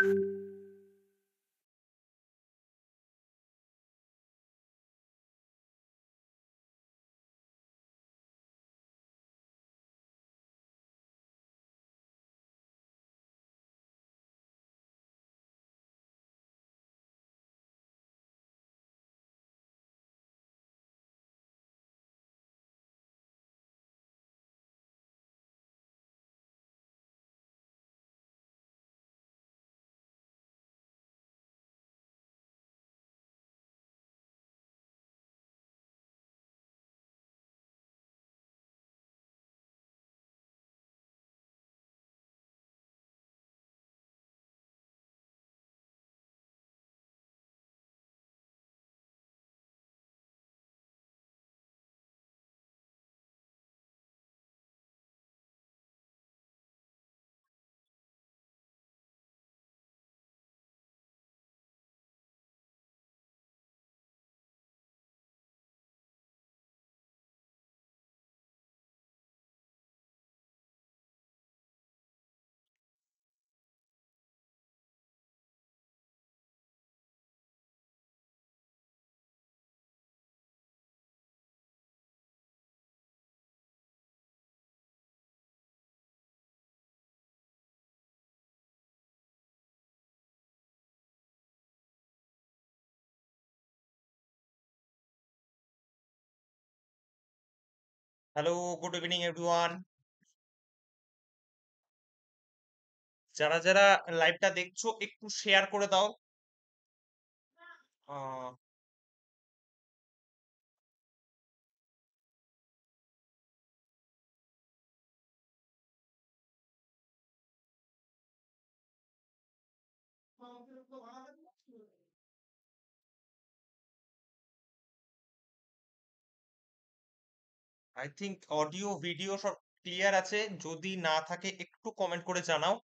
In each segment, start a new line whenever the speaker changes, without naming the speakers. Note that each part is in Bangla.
thank you hello good evening everyone যারা যারা লাইভটা দেখছো একটু শেয়ার করে দাও
আই থিঙ্ক অডিও ভিডিও সব ক্লিয়ার আছে যদি না থাকে একটু কমেন্ট করে জানাও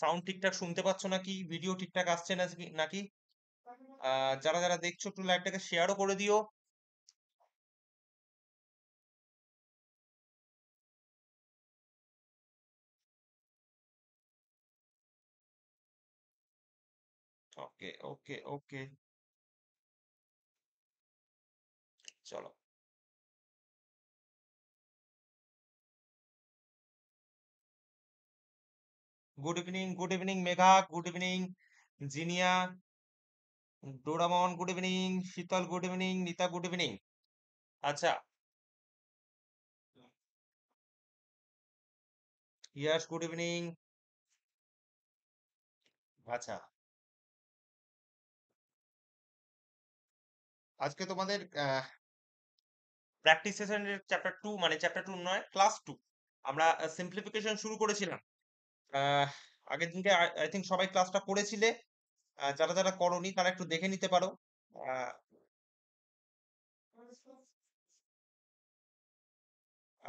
সাউন্ড ঠিকঠাক শুনতে পাচ্ছ নাকি ভিডিও ঠিকঠাক আসছে নাকি যারা যারা দেখছো একটু লাইভটাকে শেয়ারও করে দিও
ওকে ওকে ওকে চলো
good evening good evening Megha good evening Jinia Doraemon good evening Sheetal good evening Nita good evening আচ্ছা
ইয়াস গুড ইভিনিং আচ্ছা
আজকে তোমাদের প্র্যাকটিস সেশনের চ্যাপ্টার টু মানে চ্যাপ্টার টু নয় ক্লাস টু আমরা সিম্পলিফিকেশন শুরু করেছিলাম আগের দিনকে আই থিঙ্ক সবাই ক্লাসটা করেছিলে যারা যারা করনি তারা একটু দেখে নিতে পারো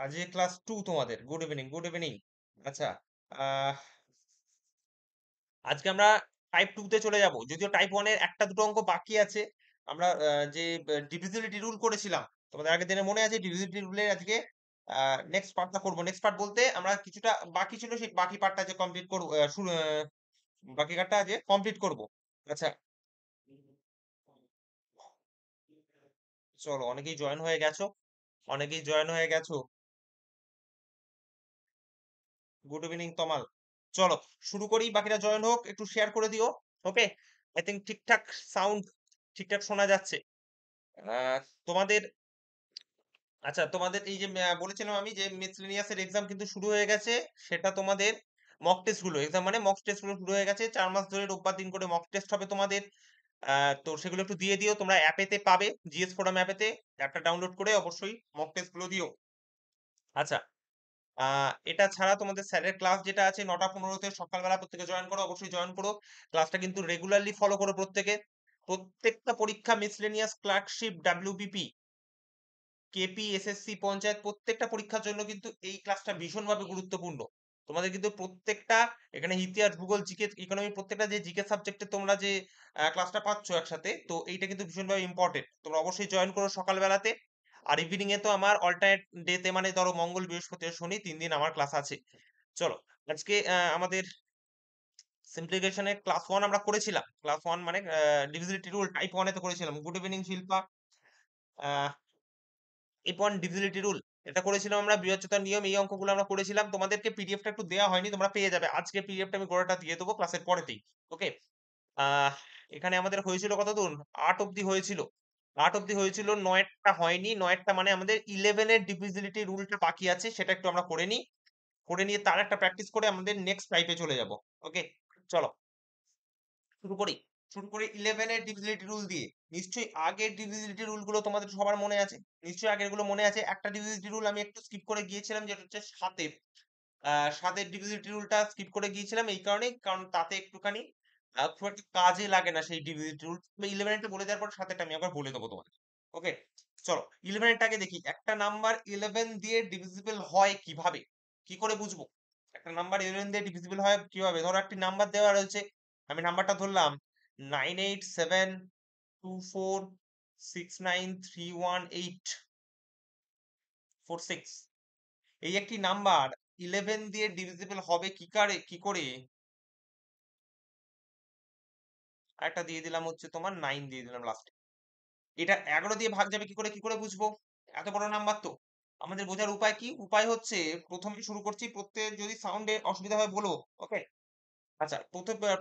আজ ক্লাস টু তোমাদের গুড ইভিনিং গুড ইভিনিং আচ্ছা আজকে আমরা টাইপ তে চলে যাব যদিও টাইপ ওয়ানের একটা দুটো অঙ্ক বাকি আছে আমরা যে ডিভিজিবিলিটি রুল করেছিলাম তোমাদের আগের দিনে মনে আছে ডিভিজিবিলিটি রুলের আজকে নেক্সট পার্টটা করব নেক্সট পার্ট বলতে আমরা কিছুটা বাকি ছিল সেই বাকি পার্টটা যে কমপ্লিট করব বাকি কার্ডটা যে কমপ্লিট করব আচ্ছা চলো অনেকেই জয়েন হয়ে গেছো অনেকেই জয়েন হয়ে গেছো গুড ইভিনিং তমাল চলো শুরু করি বাকিরা জয়েন হোক একটু শেয়ার করে দিও ওকে আই থিঙ্ক ঠিকঠাক সাউন্ড ঠিকঠাক শোনা যাচ্ছে তোমাদের আচ্ছা তোমাদের এই যে বলেছিলাম আমি যে মিসলিনিয়াসের এক্সাম কিন্তু শুরু হয়ে গেছে সেটা তোমাদের মক টেস্টগুলো এক্সাম মানে মক টেস্টগুলো শুরু হয়ে গেছে চার মাস ধরে রোববার দিন করে মক টেস্ট হবে তোমাদের তো সেগুলো একটু দিয়ে দিও তোমরা অ্যাপেতে পাবে জিএস ফোরাম অ্যাপেতে অ্যাপটা ডাউনলোড করে অবশ্যই মক টেস্টগুলো দিও আচ্ছা এটা ছাড়া তোমাদের স্যারের ক্লাস যেটা আছে নটা পনেরোতে সকালবেলা প্রত্যেকে জয়েন করো অবশ্যই জয়েন করো ক্লাসটা কিন্তু রেগুলারলি ফলো করো প্রত্যেকে প্রত্যেকটা পরীক্ষা miscellaneous clerkship WBP KP SSC panchayat প্রত্যেকটা পরীক্ষার জন্য কিন্তু এই ক্লাসটা ভীষণভাবে গুরুত্বপূর্ণ তোমাদের কিন্তু প্রত্যেকটা এখানে ইতিহাস ভূগোল জিকে ইকোনমি প্রত্যেকটা যে জিকে সাবজেক্টে তোমরা যে ক্লাসটা পাচ্ছ একসাথে তো এইটা কিন্তু ভীষণভাবে ইম্পর্টেন্ট তোমরা অবশ্যই জয়েন করো সকালবেলাতে আর ইভিনিং এ তো আমার অল্টারনেট ডেতে মানে ধরো মঙ্গল বৃহস্পতি শনি তিন দিন আমার ক্লাস আছে চলো আজকে আমাদের সিম্পলিফিকেশনের ক্লাস ওয়ান আমরা করেছিলাম ক্লাস ওয়ান মানে ডিভিজিলিটি রুল টাইপ ওয়ানে তো করেছিলাম good evening Shilpa ah upon divisibility rule এটা করেছিলাম আমরা বৃহচ্ছেদন নিয়ম এই অঙ্কগুলো আমরা করেছিলাম তোমাদেরকে পিডিএফটা একটু দেওয়া হয়নি তোমরা পেয়ে যাবে আজকে পিডিএফটা আমি গোড়াটা দিয়ে দেবো ক্লাসের পরেতেই ওকে এখানে আমাদের হয়েছিল কত দূর আট অব্দি হয়েছিল আট অব্দি হয়েছিল নয়টা হয়নি নয়টা মানে আমাদের ইলেভেনের ডিভিজিবিলিটি রুলটা বাকি আছে সেটা একটু আমরা করে নিই করে নিয়ে তার একটা প্র্যাকটিস করে আমাদের নেক্সট টাইপে চলে যাব ওকে চলো শুরু করি শুরু করে ইলেভেনের ডিভিজিবিলিটি রুল দিয়ে নিশ্চয়ই আগের ডিভিজিলিটি রুলগুলো তোমাদের সবার মনে আছে নিশ্চয়ই আগেরগুলো মনে আছে একটা ডিভিজিবিলিটি রুল আমি একটু স্কিপ করে গিয়েছিলাম যেটা হচ্ছে সাথে সাতের ডিভিজিলিটি রুলটা স্কিপ করে গিয়েছিলাম এই কারণে কারণ তাতে একটুখানি খুব একটা কাজে লাগে না সেই ডিভিজিবিলিটি রুল ইলেভেনটা বলে দেওয়ার পর সাথে আমি আবার বলে দেবো তোমাদের ওকে চলো আগে দেখি একটা নাম্বার ইলেভেন দিয়ে ডিভিজিবল হয় কিভাবে কি করে বুঝবো একটা নাম্বার ইলেভেন দিয়ে ডিভিজিবল হয় কিভাবে ধরো একটি নাম্বার দেওয়া রয়েছে আমি নাম্বারটা ধরলাম nine eight seven two four six nine three one eight four six এই একটি নাম্বার ইলেভেন দিয়ে ডিভিজিবল হবে কি করে কি করে একটা দিয়ে দিলাম হচ্ছে তোমার নাইন দিয়ে দিলাম লাস্টে এটা এগারো দিয়ে ভাগ যাবে কি করে কি করে বুঝবো এত বড় নাম্বার তো আমাদের বোঝার উপায় কি উপায় হচ্ছে প্রথমে শুরু করছি প্রত্যেক যদি সাউন্ডে অসুবিধা হয় বলো ওকে আচ্ছা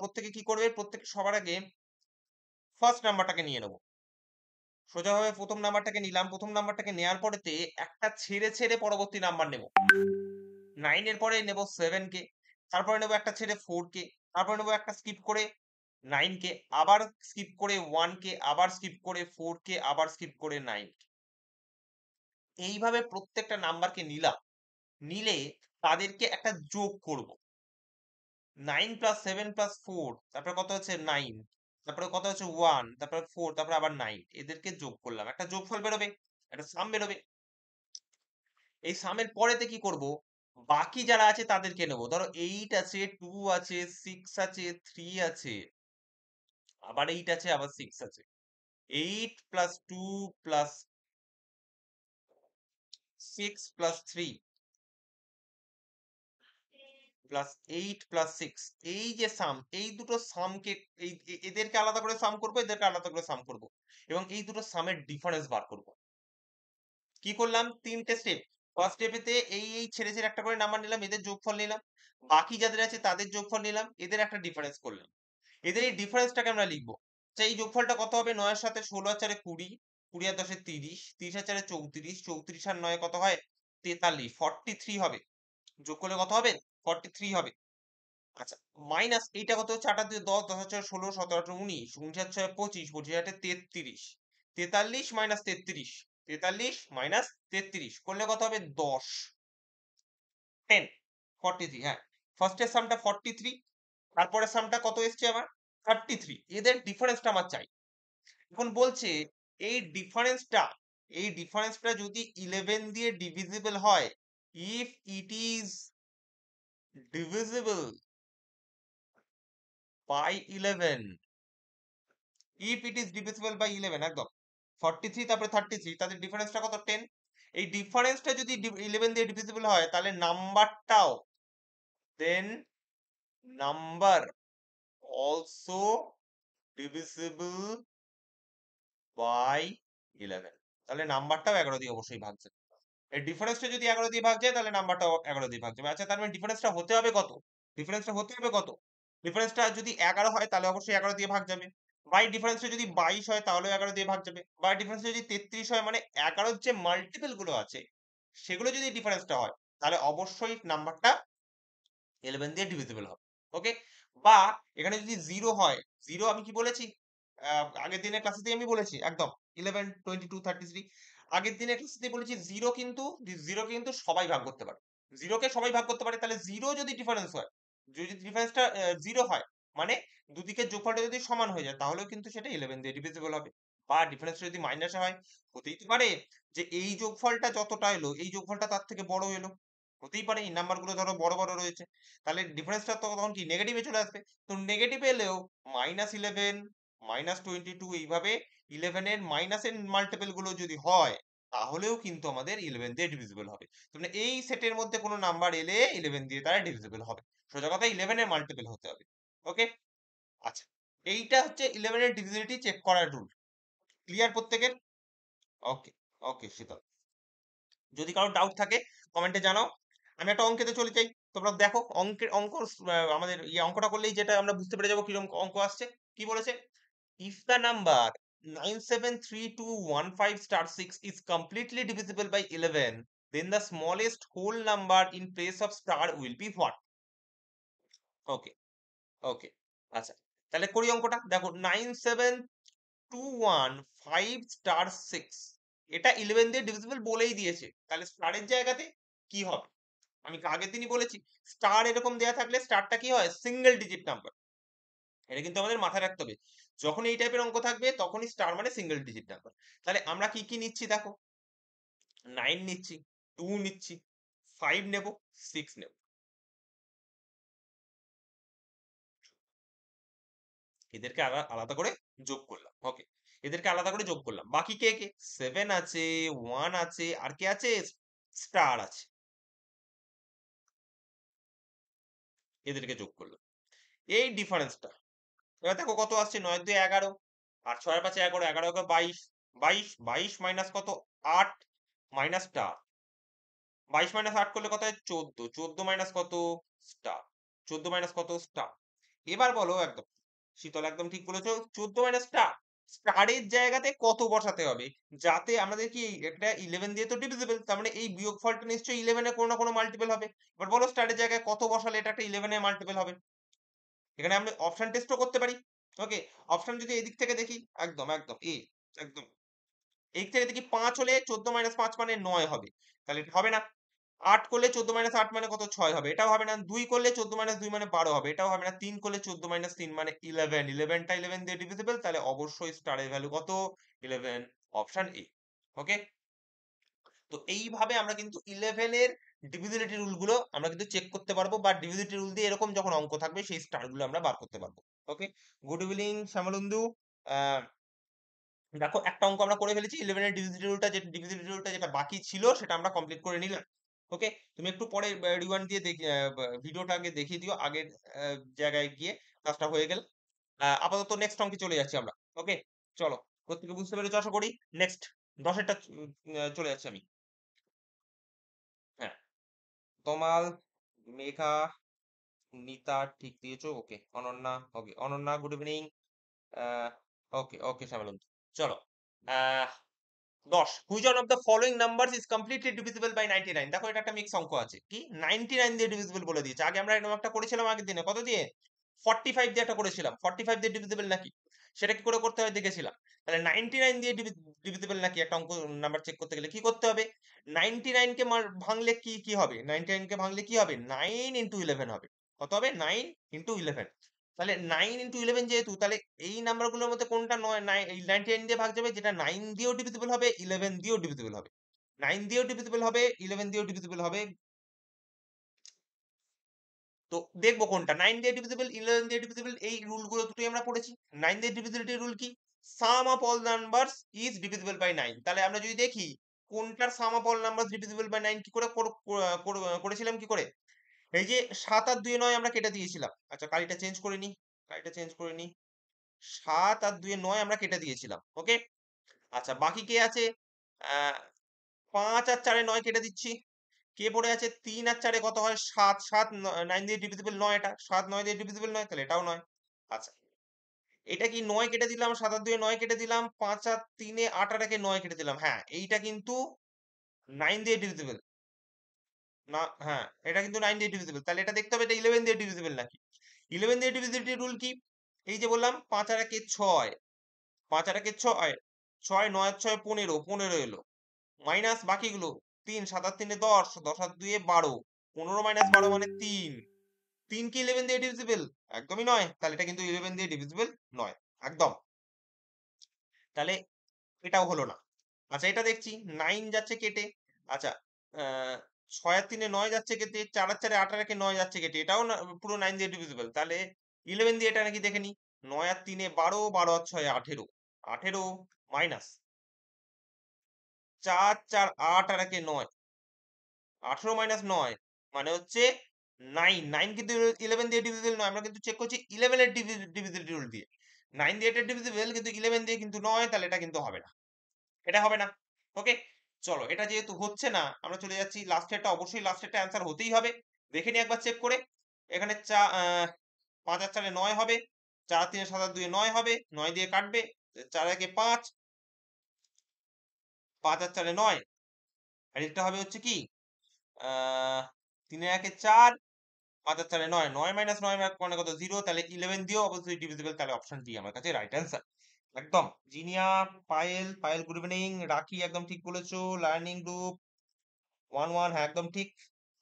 প্রত্যেকে কি করবে প্রত্যেকে সবার আগে ফার্স্ট নাম্বারটাকে নিয়ে নেব সোজাভাবে প্রথম নাম্বারটাকে নিলাম প্রথম নাম্বারটাকে নেওয়ার পরেতে একটা ছেড়ে ছেড়ে পরবর্তী নাম্বার নেব এর পরে নেব সেভেন কে তারপরে নেব একটা ছেড়ে ফোর কে তারপরে নেব একটা স্কিপ করে নাইন কে আবার স্কিপ করে ওয়ান কে আবার স্কিপ করে ফোর কে আবার স্কিপ করে নাইন কে এইভাবে প্রত্যেকটা নাম্বারকে নিলাম নিলে তাদেরকে একটা যোগ করব nine plus seven plus four তারপরে কত হচ্ছে নাইন তারপরে কত হচ্ছে ওয়ান তারপরে ফোর তারপরে আবার নাইন এদেরকে যোগ করলাম একটা যোগফল বেরোবে একটা সাম বেরোবে এই সামের পরেতে কি করব বাকি যারা আছে তাদেরকে নেব ধরো এইট আছে টু আছে সিক্স আছে থ্রি আছে আবার এইট আছে আবার সিক্স আছে eight plus two plus six plus three plus eight plus six এই যে সাম এই দুটো সামকে এই এদেরকে আলাদা করে সাম করবো এদেরকে আলাদা করে সাম করবো এবং এই দুটো সামের ডিফারেন্স বার করব কি করলাম তিনটে স্টেপ ফার্স্ট স্টেপেতে এই এই ছেড়ে ছেড়ে একটা করে নাম্বার নিলাম এদের যোগফল নিলাম বাকি যাদের আছে তাদের যোগফল নিলাম এদের একটা ডিফারেন্স করলাম এদের এই ডিফারেন্সটাকে আমরা লিখবো আচ্ছা এই যোগফলটা কত হবে নয়ের সাথে ষোলো আর চারে কুড়ি কুড়ি আর দশে তিরিশ তিরিশ আর চারে চৌত্রিশ চৌত্রিশ আর নয় কত হয় তেতাল্লিশ ফর্টি থ্রি হবে যোগ করলে কত হবে ফর্টি হবে আচ্ছা মাইনাস এইটা কত হচ্ছে আঠাশ দিয়ে দশ দশ হাজার ষোলো সতেরো আঠারো উনিশ উনিশ হাজার ছয় পঁচিশ পঁচিশ হাজার তেত্রিশ তেতাল্লিশ মাইনাস তেত্রিশ তেতাল্লিশ মাইনাস তেত্রিশ করলে কত হবে দশ টেন ফর্টি থ্রি হ্যাঁ ফার্স্টের সামটা ফর্টি থ্রি তারপরের সামটা কত এসছে আমার থার্টি থ্রি এদের ডিফারেন্সটা আমার চাই এখন বলছে এই ডিফারেন্সটা এই ডিফারেন্সটা যদি ইলেভেন দিয়ে ডিভিজিবল হয় if it is divisible by 11 if it is divisible by 11 একদম 43 তারপরে 33 তাদের ডিফারেন্সটা কত 10 এই ডিফারেন্সটা যদি 11 দিয়ে ডিভিজিবল হয় তাহলে নাম্বারটাও then number also divisible by eleven তাহলে নাম্বারটাও এগারো দিয়ে অবশ্যই ভাগছে এই ডিফারেন্সটা যদি এগারো দিয়ে ভাগ যায় তাহলে নাম্বারটা এগারো দিয়ে ভাগ যাবে আচ্ছা তার মানে ডিফারেন্সটা হতে হবে কত ডিফারেন্সটা হতে হবে কত ডিফারেন্সটা যদি এগারো হয় তাহলে অবশ্যই এগারো দিয়ে ভাগ যাবে বাই ডিফারেন্সটা যদি বাইশ হয় তাহলেও এগারো দিয়ে ভাগ যাবে বাই ডিফারেন্সটা যদি তেত্রিশ হয় মানে এগারোর যে মাল্টিপল গুলো আছে সেগুলো যদি ডিফারেন্সটা হয় তাহলে অবশ্যই নাম্বারটা ইলেভেন দিয়ে ডিভিজিবল হবে ওকে বা এখানে যদি জিরো হয় জিরো আমি কি বলেছি আগের দিনের ক্লাসে আমি বলেছি একদম eleven twenty two thirty three আগের দিনে ক্লাসে বলেছি জিরো কিন্তু জিরো কিন্তু সবাই ভাগ করতে পারে জিরোকে সবাই ভাগ করতে পারে তাহলে জিরো যদি ডিফারেন্স হয় যদি ডিফারেন্সটা জিরো হয় মানে দুদিকের যোগফলটা যদি সমান হয়ে যায় তাহলেও কিন্তু সেটা ইলেভেন দিয়ে ডিভিজিবল হবে বা ডিফারেন্স যদি মাইনাসে হয় হতেই তো পারে যে এই যোগফলটা যতটা এলো এই যোগফলটা তার থেকে বড় এলো হতেই পারে এই নাম্বারগুলো ধরো বড় বড় রয়েছে তাহলে ডিফারেন্সটা তো তখন কি নেগেটিভে চলে আসবে তো নেগেটিভ এলেও minus eleven minus twenty two এইভাবে ইলেভেনের মাইনাসের গুলো যদি হয় তাহলেও কিন্তু আমাদের ইলেভেন দিয়ে ডিভিজিবল হবে তোমরা মানে এই সেটের মধ্যে কোনো নাম্বার এলে ইলেভেন দিয়ে তারা ডিভিজিবল হবে সোজা কথা ইলেভেনের মাল্টিপেল হতে হবে ওকে আচ্ছা এইটা হচ্ছে ইলেভেনের ডিভিজিবিলিটি চেক করার রুল ক্লিয়ার প্রত্যেকের ওকে ওকে শীতল যদি কারো ডাউট থাকে কমেন্টে জানাও আমি একটা অঙ্কেতে চলে যাই তোমরা দেখো অঙ্কের অঙ্ক আমাদের এই ইয়ে অঙ্কটা করলেই যেটা আমরা বুঝতে পেরে যাবো কিরকম অঙ্ক আসছে কি বলেছে if the number 973215 is completely divisible by 11, then the smallest whole number in place of star will be what? Okay. Okay. আচ্ছা তাহলে করি অঙ্কটা দেখো nine seven two one five star six এটা ইলেভেন দিয়ে ডিভিজিবল বলেই দিয়েছে তাহলে স্টারের জায়গাতে কি হবে আমি আগের দিনই বলেছি স্টার এরকম দেয়া থাকলে স্টারটা কি হয় সিঙ্গেল ডিজিট নাম্বার এটা কিন্তু আমাদের মাথায় রাখতে হবে যখন এই টাইপের অঙ্ক থাকবে তখনই স্টার মানে সিঙ্গেল ডিজিট নাম্বার তাহলে আমরা কি কি নিচ্ছি দেখো নাইন নিচ্ছি
টু নিচ্ছি ফাইভ নেব সিক্স নেব
এদেরকে আলাদা করে যোগ করলাম ওকে এদেরকে আলাদা করে যোগ করলাম বাকি কে কে সেভেন আছে ওয়ান আছে আর কে আছে স্টার আছে এদেরকে যোগ করলাম এই ডিফারেন্সটা এবার দেখো কত আসছে নয় দুই এগারো আর ছয়ের পাঁচে এগারো এগারো এগারো বাইশ বাইশ বাইশ মাইনাস কত আট মাইনাস স্টার বাইশ মাইনাস আট করলে কত হয় চোদ্দ চোদ্দ মাইনাস কত স্টার চোদ্দ মাইনাস কত স্টার এবার বলো একদম শীতল একদম ঠিক বলেছো চোদ্দ মাইনাস স্টার স্টারের জায়গাতে কত বসাতে হবে যাতে আমাদের কি একটা ইলেভেন দিয়ে তো ডিভিজিবল তার মানে এই বিয়োগ ফলটা নিশ্চয়ই ইলেভেনে কোনো না কোনো মাল্টিপল হবে এবার বলো স্টারের জায়গায় কত বসালে এটা একটা ইলেভেনে মাল্টিপল হবে এখানে আমরা অপশন টেস্টও করতে পারি ওকে অপশন যদি এদিক থেকে দেখি একদম একদম এ একদম এদিক থেকে দেখি পাঁচ হলে চোদ্দ মাইনাস পাঁচ মানে নয় হবে তাহলে এটা হবে না আট করলে চোদ্দ মাইনাস আট মানে কত ছয় হবে এটাও হবে না দুই করলে চোদ্দ মাইনাস দুই মানে বারো হবে এটাও হবে না তিন করলে চোদ্দ মাইনাস তিন মানে ইলেভেন ইলেভেনটা ইলেভেন দিয়ে ডিভিজিবল তাহলে অবশ্যই স্টারের ভ্যালু কত ইলেভেন অপশন এ ওকে তো এইভাবে আমরা কিন্তু ইলেভেনের ডিভিজিলিটি রুলগুলো আমরা কিন্তু চেক করতে পারবো বা ডিভিজিবিলিটি রুল দিয়ে এরকম যখন অঙ্ক থাকবে সেই স্টারগুলো আমরা বার করতে পারবো ওকে গুড ইভিনিং শ্যামলন্দু দেখো একটা অঙ্ক আমরা করে ফেলেছি ইলেভেনের ডিভিজিটি রুলটা যে ডিভিজিলিটি রুলটা যেটা বাকি ছিল সেটা আমরা কমপ্লিট করে নিলাম ওকে তুমি একটু পরে রিওয়ান দিয়ে ভিডিওটা আগে দেখিয়ে দিও আগের জায়গায় গিয়ে কাজটা হয়ে গেল আপাতত নেক্সট অঙ্কে চলে যাচ্ছি আমরা ওকে চলো প্রত্যেকে বুঝতে পেরেছো আশা করি নেক্সট দশেরটা চলে যাচ্ছি আমি তমাল মেঘা নিতা ঠিক দিয়েছো okay Ananya okay Ananya good evening okay okay Shyamalan চলো দশ which one of the following number is completely divisible by ninety nine দেখো এটা একটা মিক্স অঙ্ক আছে কি নাইনটি নাইন দিয়ে ডিভিজিবল বলে দিয়েছে আগে আমরা এরকম একটা করেছিলাম আগের দিনে কত দিয়ে ফর্টি ফাইভ দিয়ে একটা করেছিলাম ফর্টি ফাইভ দিয়ে ডিভিজিবল নাকি সেটা কি করে করতে হয় দেখেছিলাম তাহলে নাইনটি নাইন দিয়ে ডিভিজিবল নাকি একটা অঙ্ক নাম্বার চেক করতে গেলে কি করতে হবে নাইনটি নাইনকে ভাঙলে কি কি হবে নাইনটি নাইনকে ভাঙলে কি হবে নাইন ইন্টু ইলেভেন হবে কত হবে নাইন ইন্টু ইলেভেন তাহলে নাইন ইন্টু ইলেভেন যেহেতু তাহলে এই নাম্বারগুলোর মধ্যে কোনটা নয় নাইনটি নাইন দিয়ে ভাগ যাবে যেটা নাইন দিয়েও ডিভিজিবল হবে ইলেভেন দিয়েও ডিভিজিবল হবে নাইন দিয়েও ডিভিজিবল হবে ইলেভেন দিয়েও ডিভিজিবল হবে তো দেখবো কোনটা নাইন দিয়ে ডিভিজিবল ইলেভেন দিয়ে ডিভিজিবল এই রুলগুলো দুটোই আমরা পড়েছি নাইন দিয়ে ডিভিজিবিলিটি রুল কি sum of all numbers is divisible by nine তাহলে আমরা যদি দেখি কোনটার sum of all numbers divisible by nine কি করে করেছিলাম কি করে এই যে সাত আর দুয়ে নয় আমরা কেটে দিয়েছিলাম আচ্ছা কালিটা চেঞ্জ করে নি কালিটা চেঞ্জ করে নি সাত আর দুয়ে নয় আমরা কেটে দিয়েছিলাম ওকে আচ্ছা বাকি কে আছে পাঁচ আর চারে নয় কেটে দিচ্ছি কে পড়ে আছে তিন আর চারে কত হয় সাত সাত নাইন দিয়ে ডিভিজিবল নয় এটা সাত নয় দিয়ে ডিভিজিবল নয় তাহলে এটাও নয় আচ্ছা এটা কি নয় কেটে দিলাম সাত আর দুয়ে নয় কেটে দিলাম পাঁচ আর তিনে আট আটাকে নয় কেটে দিলাম হ্যাঁ এইটা কিন্তু নাইন দিয়ে ডিভিজিবল না হ্যাঁ এটা কিন্তু নাইন দিয়ে ডিভিজিবল তাহলে এটা দেখতে হবে এটা ইলেভেন দিয়ে ডিভিজিবল নাকি ইলেভেন দিয়ে ডিভিজিবিলিটি রুল কি এই যে বললাম পাঁচ আর ছয় পাঁচ আর ছয় ছয় নয় ছয় পনেরো পনেরো এলো মাইনাস বাকিগুলো তিন সাত আর তিনে দশ দশ আর দুয়ে বারো পনেরো মাইনাস বারো মানে তিন তিন কি ইলেভেন দিয়ে ডিভিজিবল একদমই নয় তাহলে এটা কিন্তু ইলেভেন দিয়ে ডিভিজিবল নয় একদম তাহলে এটাও হলো না আচ্ছা এটা দেখছি নাইন যাচ্ছে কেটে আচ্ছা ছয় আর তিনে নয় যাচ্ছে কেটে চার আর চারে আট আর একে নয় যাচ্ছে কেটে এটাও পুরো নাইন দিয়ে ডিভিজিবল তাহলে ইলেভেন দিয়ে এটা নাকি দেখে নি নয় আর তিনে বারো বারো আর ছয় আঠেরো আঠেরো মাইনাস চার চার আট আর একে নয় আঠেরো মাইনাস নয় মানে হচ্ছে নাইন নাইন কিন্তু ইলেভেন দিয়ে ডিভিজিবল নয় আমরা কিন্তু চেক করছি ইলেভেনের ডিভিজিবল রুল দিয়ে নাইন দিয়ে এটা ডিভিজিবল কিন্তু ইলেভেন দিয়ে কিন্তু নয় তাহলে এটা কিন্তু হবে না এটা হবে না ওকে চলো এটা যেহেতু হচ্ছে না আমরা চলে যাচ্ছি লাস্টেরটা অবশ্যই লাস্টেরটা অ্যান্সার হতেই হবে দেখে নিই একবার চেক করে এখানে চা পাঁচ আর চারে নয় হবে চার তিনে সাত আর দুয়ে নয় হবে নয় দিয়ে কাটবে চার একে পাঁচ পাঁচ আর চারে নয় আর এটা হবে হচ্ছে কি তিনে একে চার পাঁচ আর চারে নয় নয় মাইনাস নয় মানে কত জিরো তাহলে ইলেভেন দিও অবশ্যই ডিভিজিবল তাহলে অপশন ডি আমার কাছে রাইট অ্যান্সার একদম জিনিয়া পায়েল পায়েল গুড ইভিনিং রাখি একদম ঠিক বলেছো লার্নিং গ্রুপ ওয়ান ওয়ান হ্যাঁ একদম ঠিক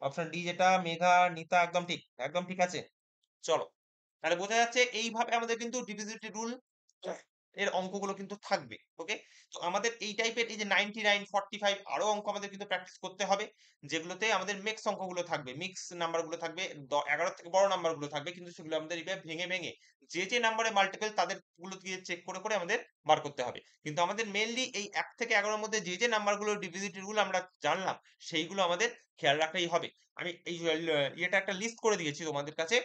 অপশন ডি যেটা মেঘা নিতা একদম ঠিক একদম ঠিক আছে চলো তাহলে বোঝা যাচ্ছে এইভাবে আমাদের কিন্তু ডিভিজিবিলিটি রুল এর অঙ্কগুলো কিন্তু থাকবে ওকে তো আমাদের এই টাইপের এই যে নাইনটি নাইন ফর্টি ফাইভ আরো অঙ্ক আমাদের কিন্তু প্র্যাকটিস করতে হবে যেগুলোতে আমাদের মিক্স অঙ্কগুলো থাকবে মিক্স নাম্বারগুলো থাকবে এগারো থেকে বড় নাম্বারগুলো থাকবে কিন্তু সেগুলো আমাদের এইভাবে ভেঙে ভেঙে যে যে নাম্বারে মাল্টিপল তাদের গুলো দিয়ে চেক করে করে আমাদের বার করতে হবে কিন্তু আমাদের মেনলি এই এক থেকে এগারোর মধ্যে যে যে নাম্বারগুলো ডিভিজিট রুল আমরা জানলাম সেইগুলো আমাদের খেয়াল রাখতেই হবে আমি এই ইয়েটা একটা লিস্ট করে দিয়েছি তোমাদের কাছে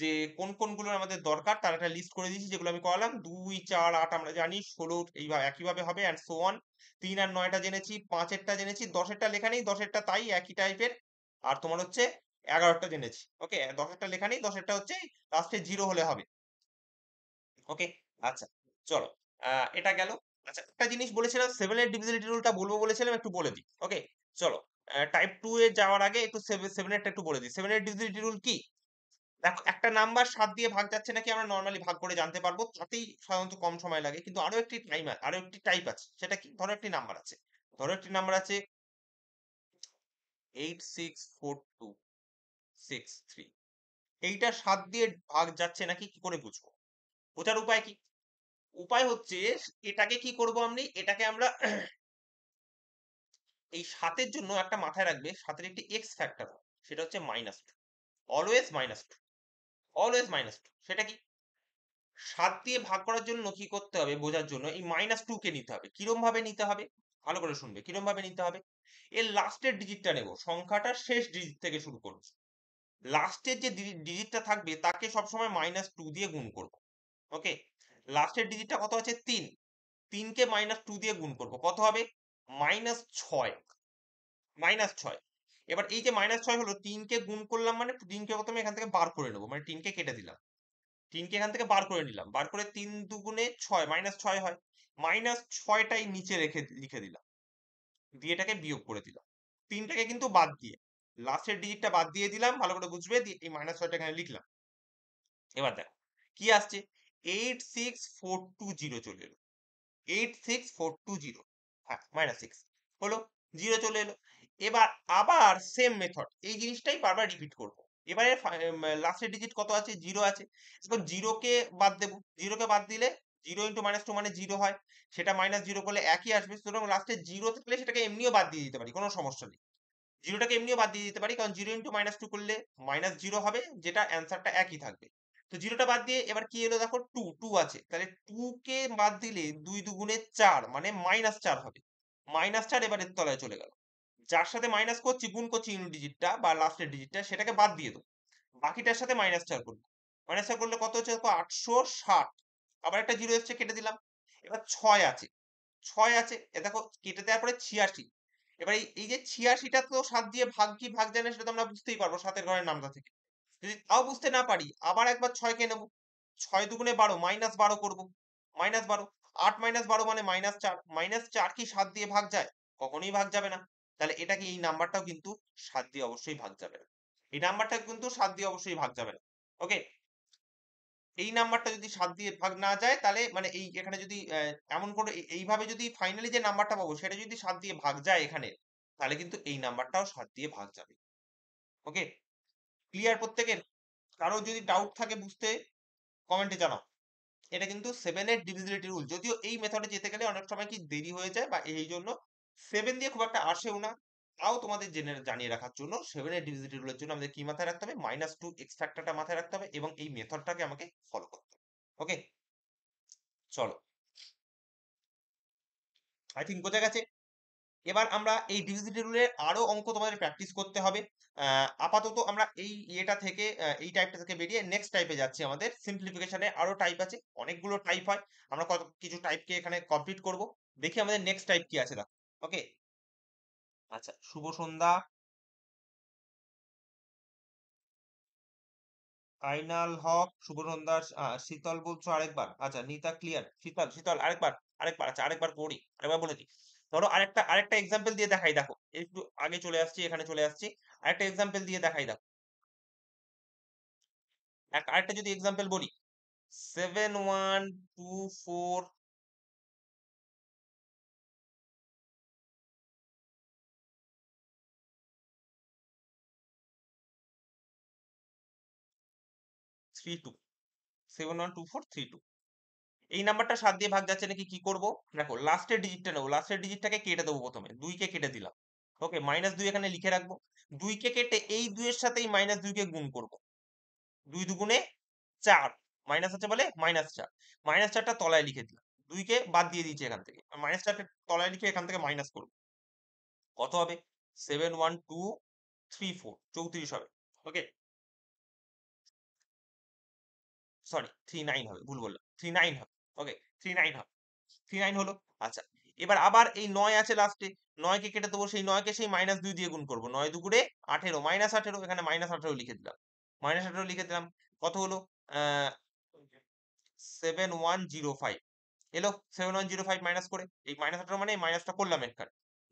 যে কোন কোনগুলোর আমাদের দরকার তার একটা লিস্ট করে দিয়েছি যেগুলো আমি করালাম দুই চার আট আমরা জানি ষোলো এইভাবে একইভাবে হবে অ্যান্ড সো ওয়ান তিন আর নয়টা জেনেছি পাঁচেরটা জেনেছি দশেরটা লেখা নেই দশেরটা তাই একই টাইপের আর তোমার হচ্ছে এগারোটা জেনেছি ওকে দশেরটা লেখা নেই দশেরটা হচ্ছে লাস্টে জিরো হলে হবে ওকে আচ্ছা চলো এটা গেল আচ্ছা একটা জিনিস বলেছিলাম এর ডিভিজিলিটি রুলটা বলবো বলেছিলাম একটু বলে দিই ওকে চলো টাইপ টু এ যাওয়ার আগে একটু এরটা একটু বলে দিই এর ডিভিজিলিটি রুল কি একটা নাম্বার সাত দিয়ে ভাগ যাচ্ছে নাকি আমরা নর্মালি ভাগ করে জানতে পারবো তাতেই সাধারণত কম সময় লাগে কিন্তু আরো একটি টাইম আরো একটি টাইপ আছে সেটা কি ধরো একটি নাম্বার আছে ধরো একটি নাম্বার আছে eight six four two six three এইটা সাত দিয়ে ভাগ যাচ্ছে নাকি কি করে বুঝবো বোঝার উপায় কি উপায় হচ্ছে এটাকে কি করব আমি এটাকে আমরা এই সাতের জন্য একটা মাথায় রাখবে সাতের একটি এক্স ফ্যাক্টর সেটা হচ্ছে minus two always minus two always minus two সেটা কি সাত দিয়ে ভাগ করার জন্য কি করতে হবে বোঝার জন্য এই মাইনাস টু কে নিতে হবে কিরম ভাবে নিতে হবে ভালো করে শুনবে কিরম ভাবে নিতে হবে এর লাস্টের ডিজিটটা নেব সংখ্যাটা শেষ ডিজিট থেকে শুরু করব লাস্টের যে ডিজিটটা থাকবে তাকে সবসময় মাইনাস টু দিয়ে গুণ করব ওকে লাস্টের ডিজিটটা কত আছে তিন তিনকে মাইনাস টু দিয়ে গুণ করব কত হবে মাইনাস ছয় মাইনাস ছয় এবার এই যে মাইনাস ছয় হলো তিনকে গুণ করলাম মানে তিনকে প্রথমে এখান থেকে বার করে নেবো মানে তিনকে কেটে দিলাম তিনকে এখান থেকে বার করে নিলাম বার করে তিন দুগুণে ছয় মাইনাস ছয় হয় মাইনাস ছয়টাই নিচে রেখে লিখে দিলাম দিয়ে এটাকে বিয়োগ করে দিলাম তিনটাকে কিন্তু বাদ দিয়ে লাস্টের ডিজিটটা বাদ দিয়ে দিলাম ভালো করে বুঝবে দিয়ে এই মাইনাস ছয়টা এখানে লিখলাম এবার দেখো কি আসছে eight six four two zero চলে এলো eight six four two zero হ্যাঁ মাইনাস সিক্স হলো জিরো চলে এলো এবার আবার সেম মেথড এই জিনিসটাই বারবার রিপিট করবো এবারে লাস্টের ডিজিট কত আছে জিরো আছে এখন জিরোকে বাদ দেবো জিরোকে বাদ দিলে জিরো ইন্টু মাইনাস টু মানে জিরো হয় সেটা মাইনাস জিরো করলে একই আসবে সুতরাং লাস্টে জিরো থাকলে সেটাকে এমনিও বাদ দিয়ে দিতে পারি কোনো সমস্যা নেই জিরোটাকে এমনিও বাদ দিয়ে দিতে পারি কারণ জিরো ইন্টু মাইনাস টু করলে মাইনাস জিরো হবে যেটা অ্যান্সারটা একই থাকবে তো জিরোটা বাদ দিয়ে এবার কি এলো দেখো টু টু আছে তাহলে টু কে বাদ দিলে দুই দুগুণে চার মানে মাইনাস চার হবে মাইনাস চার এবারের তলায় চলে গেল যার সাথে মাইনাস করছি গুণ করছি ইউনিট ডিজিটটা বা লাস্টের ডিজিটটা সেটাকে বাদ দিয়ে দেবো বাকিটার সাথে মাইনাস চার করব মাইনাস চার করলে কত হচ্ছে দেখো আটশো ষাট আবার একটা জিরো এসছে কেটে দিলাম এবার ছয় আছে ছয় আছে এ দেখো কেটে দেওয়ার পরে ছিয়াশি এবার এই যে ছিয়াশিটা তো সাত দিয়ে ভাগ কি ভাগ জানে সেটা তো আমরা বুঝতেই পারবো সাতের ঘরের নামটা থেকে যদি তাও বুঝতে না পারি আবার একবার ছয়কে নেবো ছয় দুগুণে বারো মাইনাস বারো করবো মাইনাস বারো আট মাইনাস বারো মানে মাইনাস চার মাইনাস চার কি সাত দিয়ে ভাগ যায় কখনোই ভাগ যাবে না তাহলে এটাকে এই নাম্বারটাও কিন্তু সাত দিয়ে অবশ্যই ভাগ যাবে না এই নাম্বারটা কিন্তু সাত দিয়ে অবশ্যই ভাগ যাবে না ওকে এই নাম্বারটা যদি সাত দিয়ে ভাগ না যায় তাহলে মানে এই এখানে যদি এমন করে এইভাবে যদি ফাইনালি যে নাম্বারটা পাবো সেটা যদি সাত দিয়ে ভাগ যায় এখানে তাহলে কিন্তু এই নাম্বারটাও সাত দিয়ে ভাগ যাবে ওকে ক্লিয়ার প্রত্যেকের কারো যদি ডাউট থাকে বুঝতে কমেন্টে জানাও এটা কিন্তু সেভেনের ডিভিজিবিলিটি রুল যদিও এই মেথডে যেতে গেলে অনেক সময় কি দেরি হয়ে যায় বা এই জন্য সেভেন দিয়ে খুব একটা আসেও না তাও তোমাদের জেনে জানিয়ে রাখার জন্য সেভেনের ডিজিটগুলোর জন্য আমাদের কি মাথায় রাখতে হবে মাইনাস টু এক্সফ্যাক্টরটা মাথায় রাখতে হবে এবং এই মেথডটাকে আমাকে ফলো করতে হবে ওকে চলো আই থিঙ্ক বোঝা গেছে এবার আমরা এই ডিভিজিটি রুলের আরো অঙ্ক তোমাদের প্র্যাকটিস করতে হবে আপাতত আমরা এই ইয়েটা থেকে এই টাইপটা থেকে বেরিয়ে নেক্সট টাইপে যাচ্ছি আমাদের সিম্পলিফিকেশনে আরো টাইপ আছে অনেকগুলো টাইপ হয় আমরা কত কিছু টাইপকে এখানে কমপ্লিট করব দেখি আমাদের নেক্সট টাইপ কি আছে দেখো ওকে আচ্ছা শুভ সন্ধ্যা আইনাল হক শুভ সন্ধ্যা শীতল বলছো আরেকবার আচ্ছা নিতা ক্লিয়ার শীতল শীতল আরেকবার আরেকবার আচ্ছা আরেকবার করি আরেকবার বলে দিই ধরো আরেকটা আরেকটা এক্সাম্পল দিয়ে দেখাই দেখো একটু আগে চলে আসছি এখানে চলে আসছি আরেকটা এক্সাম্পল দিয়ে দেখাই দেখো আরেকটা যদি
এক্সাম্পল বলি seven one two four three two
seven one two four three two এই নাম্বারটা সাত দিয়ে ভাগ যাচ্ছে নাকি কি করব দেখো লাস্টের ডিজিটটা নেবো লাস্টের ডিজিটটাকে কেটে দেবো প্রথমে দুইকে কেটে দিলাম ওকে মাইনাস দুই এখানে লিখে রাখবো দুইকে কেটে এই দুইয়ের সাথে মাইনাস দুইকে গুণ করব দুই দুগুণে চার মাইনাস আছে বলে মাইনাস চার মাইনাস চারটা তলায় লিখে দিলাম দুইকে বাদ দিয়ে দিচ্ছি এখান থেকে মাইনাস চারটা তলায় লিখে এখান থেকে মাইনাস করবো কত হবে seven one two
three four চৌত্রিশ হবে ওকে
সরি থ্রি নাইন হবে ভুল বললাম থ্রি নাইন হবে ওকে থ্রি নাইন হবে থ্রি নাইন হলো আচ্ছা এবার আবার এই নয় আছে লাস্টে নয়কে কেটে দেবো সেই নয়কে সেই মাইনাস দুই দিয়ে গুণ করবো নয় দুগুড়ে আঠেরো মাইনাস আঠেরো এখানে মাইনাস আঠেরো লিখে দিলাম মাইনাস আঠেরো লিখে দিলাম কত হলো সেভেন ওয়ান জিরো ফাইভ এলো seven one zero five minus করে এই মাইনাস আঠেরো মানে এই মাইনাসটা করলাম এখানে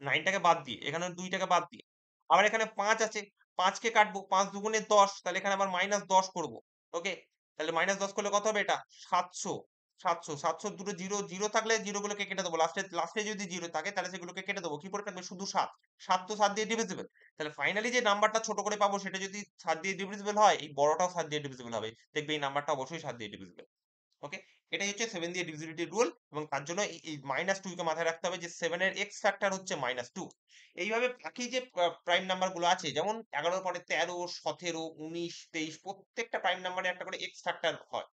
নাইনটাকে বাদ দিয়ে এখানে দুইটাকে বাদ দিয়ে আবার এখানে পাঁচ আছে পাঁচকে কাটবো পাঁচ দুগুণে দশ তাহলে এখানে আবার মাইনাস দশ করবো ওকে তাহলে মাইনাস দশ করলে কত হবে এটা সাতশো সাতশো সাতশো দুটো জিরো জিরো থাকলে জিরোগুলোকে কেটে দেবো লাস্টে লাস্টে যদি জিরো থাকে তাহলে সেগুলোকে কেটে দেবো কি করে থাকবে শুধু সাত সাত তো সাত দিয়ে ডিভিজিবল তাহলে ফাইনালি যে নাম্বারটা ছোট করে পাবো সেটা যদি সাত দিয়ে ডিভিজিবল হয় এই বড়টাও সাত দিয়ে ডিভিজিবল হবে দেখবে এই নাম্বারটা অবশ্যই সাত দিয়ে ডিভিজিবল ওকে এটাই হচ্ছে সেভেন দিয়ে ডিভিজিবিলিটি রুল এবং তার জন্য এই মাইনাস টুকে মাথায় রাখতে হবে যে এর এক্স ফ্যাক্টর হচ্ছে মাইনাস টু এইভাবে বাকি যে প্রাইম নাম্বারগুলো আছে যেমন এগারোর পরে তেরো সতেরো উনিশ তেইশ প্রত্যেকটা প্রাইম নাম্বারে একটা করে এক্স ফ্যাক্টর হয়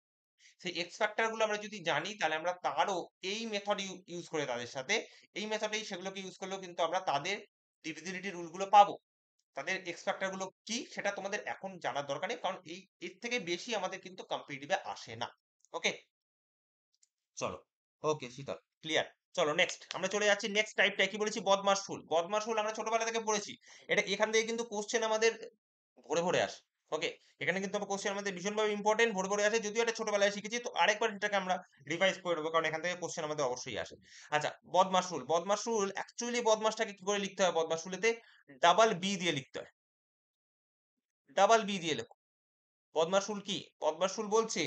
সেই এক্স ফ্যাক্টরগুলো আমরা যদি জানি তাহলে আমরা তারও এই মেথড ইউজ করে তাদের সাথে এই মেথডেই সেগুলোকে ইউজ করলেও কিন্তু আমরা তাদের ডিভিজিবিলিটি রুলগুলো পাবো তাদের এক্স ফ্যাক্টরগুলো কি সেটা তোমাদের এখন জানার দরকার নেই কারণ এই এর থেকে বেশি আমাদের কিন্তু কম্পিটিভে আসে না ওকে চলো ওকে শীতল ক্লিয়ার চলো নেক্সট আমরা চলে যাচ্ছি নেক্সট টাইপটা কি বলেছি বদমাস ফুল বদমাস ফুল আমরা ছোটবেলা থেকে পড়েছি এটা এখান থেকে কিন্তু কোশ্চেন আমাদের ভরে ভরে ওকে এখানে কিন্তু কোশ্চেন আমাদের ভীষণভাবে ইম্পর্টেন্ট ভরে ভরে আসে যদিও এটা ছোটবেলায় শিখেছি তো আরেকবার এটাকে আমরা রিভাইজ করে কারণ এখান থেকে কোশ্চেন আমাদের অবশ্যই আসে আচ্ছা বদমাস রুল বদমাস রুল অ্যাকচুয়ালি বদমাসটাকে কি করে লিখতে হয় বদমাস রুলেতে ডাবল বি দিয়ে লিখতে হয় ডাবল বি দিয়ে লেখো বদমাস রুল কি বদমাস রুল বলছে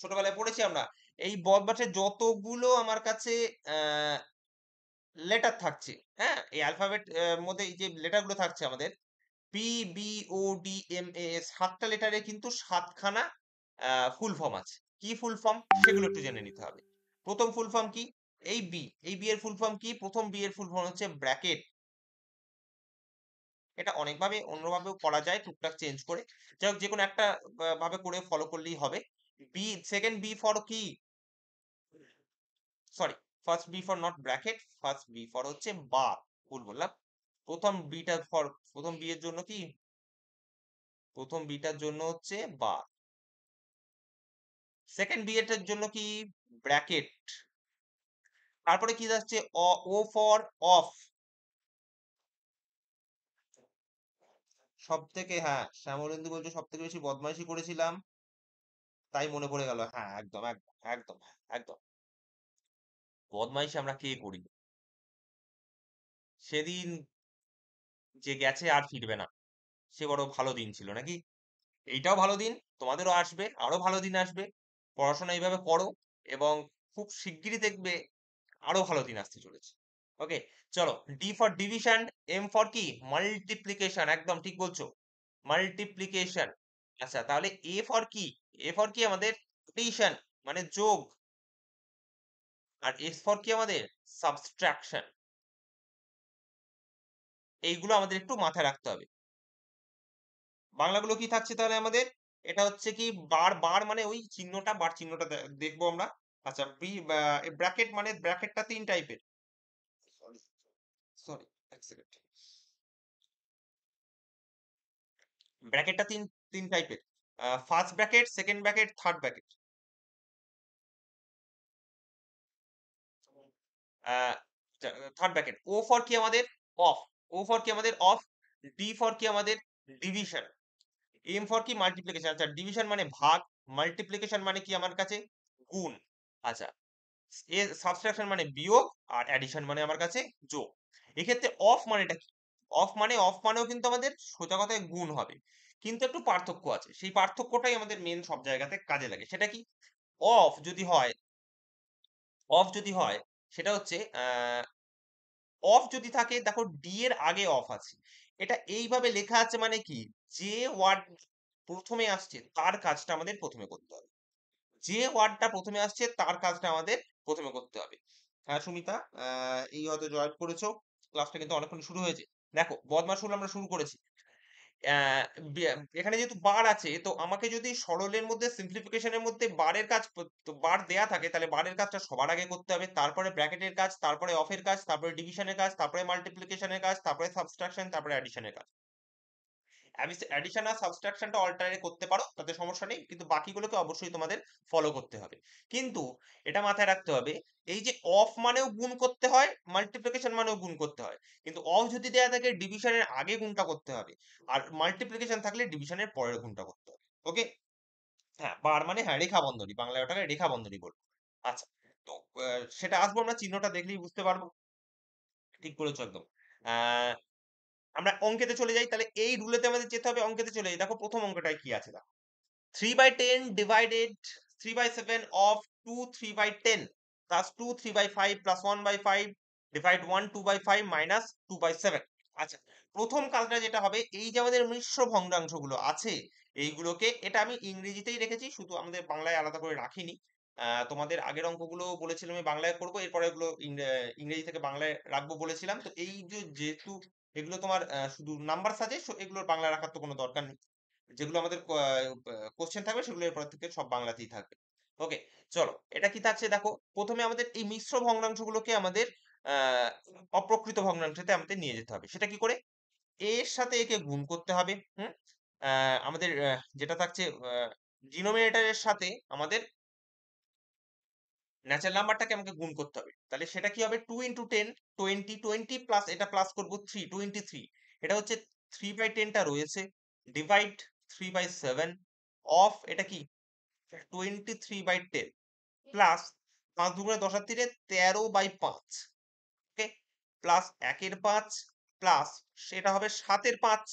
ছোটবেলায় পড়েছি আমরা এই বদমাসের যতগুলো আমার কাছে লেটার থাকছে হ্যাঁ এই অ্যালফাবেট মধ্যে এই যে লেটারগুলো থাকছে আমাদের P B O D M A সাতটা লেটারে কিন্তু সাতখানা ফুল ফর্ম আছে কি ফুল ফর্ম সেগুলো একটু জেনে নিতে হবে প্রথম ফুল ফর্ম কি এই বি এই বি এর ফুল ফর্ম কি প্রথম বি এর ফুল ফর্ম হচ্ছে ব্র্যাকেট এটা অনেকভাবে অন্যভাবেও করা যায় টুকটাক চেঞ্জ করে যাই হোক যে কোনো একটা ভাবে করে ফলো করলেই হবে বি সেকেন্ড বি ফর কি sorry first B not bracket first B হচ্ছে বা ভুল বললাম প্রথম বিটা ফর প্রথম জন্য কি প্রথম বিটার জন্য হচ্ছে বা সেকেন্ড বিয়েটার জন্য কি ব্র্যাকেট তারপরে কি যাচ্ছে ও ফর অফ সব থেকে হ্যাঁ শ্যামলেন্দু বলছে সব থেকে বেশি বদমাইশি করেছিলাম তাই মনে পড়ে গেল হ্যাঁ একদম একদম একদম একদম বদমাইশ আমরা কে করি সেদিন যে গেছে আর ফিরবে না সে বড় ভালো দিন ছিল নাকি এইটাও ভালো দিন তোমাদেরও আসবে আরো ভালো দিন আসবে পড়াশোনা এইভাবে করো এবং খুব শিগগিরই দেখবে আরো ভালো দিন আসতে চলেছে ওকে চলো D for division M for কি মাল্টিপ্লিকেশন একদম ঠিক বলছো মাল্টিপ্লিকেশন আচ্ছা তাহলে এ ফর কি এ ফর কি আমাদের মানে যোগ আর এক্স ফর কি আমাদের
সাবস্ট্রাকশন এইগুলো আমাদের একটু মাথায় রাখতে হবে
বাংলাগুলো কি থাকছে তাহলে আমাদের এটা হচ্ছে কি বার বার মানে ওই চিহ্নটা বার চিহ্নটা দেখবো আমরা আচ্ছা বি ব্র্যাকেট মানে ব্র্যাকেটটা তিন টাইপের সরি
ব্র্যাকেটটা তিন তিন টাইপের first bracket second bracket third bracket
third bracket O for কি আমাদের অফ ও ফর কি আমাদের অফ ডি ফর কি আমাদের ডিভিশন এম ফর কি মাল্টিপ্লিকেশন আচ্ছা ডিভিশন মানে ভাগ মাল্টিপ্লিকেশন মানে কি আমার কাছে গুণ আচ্ছা এ সাবস্ট্রাকশন মানে বিয়োগ আর অ্যাডিশন মানে আমার কাছে যোগ এক্ষেত্রে অফ মানেটা কি অফ মানে অফ মানেও কিন্তু আমাদের সোজা কথায় গুণ হবে কিন্তু একটু পার্থক্য আছে সেই পার্থক্যটাই আমাদের মেন সব জায়গাতে কাজে লাগে সেটা কি অফ যদি হয় অফ যদি হয় সেটা হচ্ছে অফ যদি থাকে দেখো ডি এর আগে অফ আছে এটা এইভাবে লেখা আছে মানে কি যে ওয়ার্ড প্রথমে আসছে তার কাজটা আমাদের প্রথমে করতে হবে যে ওয়ার্ডটা প্রথমে আসছে তার কাজটা আমাদের প্রথমে করতে হবে হ্যাঁ সুমিতা এই হয়তো জয়েন করেছো ক্লাসটা কিন্তু অনেকক্ষণ শুরু হয়েছে দেখো বদমাশুল আমরা শুরু করেছি এখানে যেহেতু বার আছে তো আমাকে যদি সরলের মধ্যে simplification মধ্যে বারের কাজ বার দেয়া থাকে তাহলে বারের কাজটা সবার আগে করতে হবে তারপরে ব্র্যাকেটের এর কাজ তারপরে অফের কাজ তারপরে ডিভিশনের কাজ তারপরে মাল্টিপ্লিকেশনের কাজ তারপরে সাবস্ট্রাকশন তারপরে অ্যাডিশনের কাজ অ্যাডিশন আর সাবস্ট্রাকশনটা অল্টারনেট করতে পারো তাতে সমস্যা নেই কিন্তু বাকিগুলোকে অবশ্যই তোমাদের ফলো করতে হবে কিন্তু এটা মাথায় রাখতে হবে এই যে অফ মানেও গুণ করতে হয় মাল্টিপ্লিকেশন মানেও গুণ করতে হয় কিন্তু অফ যদি দেওয়া থাকে ডিভিশনের আগে গুণটা করতে হবে আর মাল্টিপ্লিকেশন থাকলে ডিভিশনের পরের গুণটা করতে হবে ওকে হ্যাঁ বার মানে হ্যাঁ রেখা বন্ধনী বাংলায় ওটাকে রেখা বন্ধনী বলবো আচ্ছা তো সেটা আসবো আমরা চিহ্নটা দেখলেই বুঝতে পারবো ঠিক বলেছো একদম আহ আমরা অঙ্কেতে চলে যাই তাহলে এই রুলেতে আমাদের যেতে হবে অঙ্কেতে চলে যাই দেখো প্রথম অঙ্কটায় কি আছে দেখো three by ten divided three by seven of two three by ten plus two three by five plus one by five divide one two by five minus two by seven আচ্ছা প্রথম কাজটা যেটা হবে এই যে আমাদের মিশ্র ভগ্নাংশগুলো আছে এইগুলোকে এটা আমি ইংরেজিতেই রেখেছি শুধু আমাদের বাংলায় আলাদা করে রাখিনি তোমাদের আগের অঙ্কগুলো বলেছিলাম আমি বাংলায় করবো এরপরে এগুলো ইংরেজি থেকে বাংলায় রাখবো বলেছিলাম তো এই যেহেতু এগুলো তোমার শুধু নাম্বার সাজে এগুলোর বাংলা রাখার তো কোনো দরকার নেই যেগুলো আমাদের কোশ্চেন থাকবে সেগুলো এরপর থেকে সব বাংলাতেই থাকবে ওকে চলো এটা কি থাকছে দেখো প্রথমে আমাদের এই মিশ্র ভগ্নাংশগুলোকে আমাদের অপ্রকৃত ভগ্নাংশতে আমাদের নিয়ে যেতে হবে সেটা কি করে এর সাথে একে গুণ করতে হবে হুম আমাদের যেটা থাকছে ডিনোমিনেটরের সাথে আমাদের ন্যাচারাল নাম্বারটাকে আমাকে গুণ করতে হবে তাহলে সেটা কি হবে two into ten twenty twenty plus এটা প্লাস করবো থ্রি টোয়েন্টি থ্রি এটা হচ্ছে থ্রি বাই টেনটা রয়েছে divide three by seven of এটা কি twenty three by ten plus পাঁচ দুগুণে দশ তীরে তেরো বাই পাঁচ ওকে প্লাস একের পাঁচ প্লাস সেটা হবে সাতের পাঁচ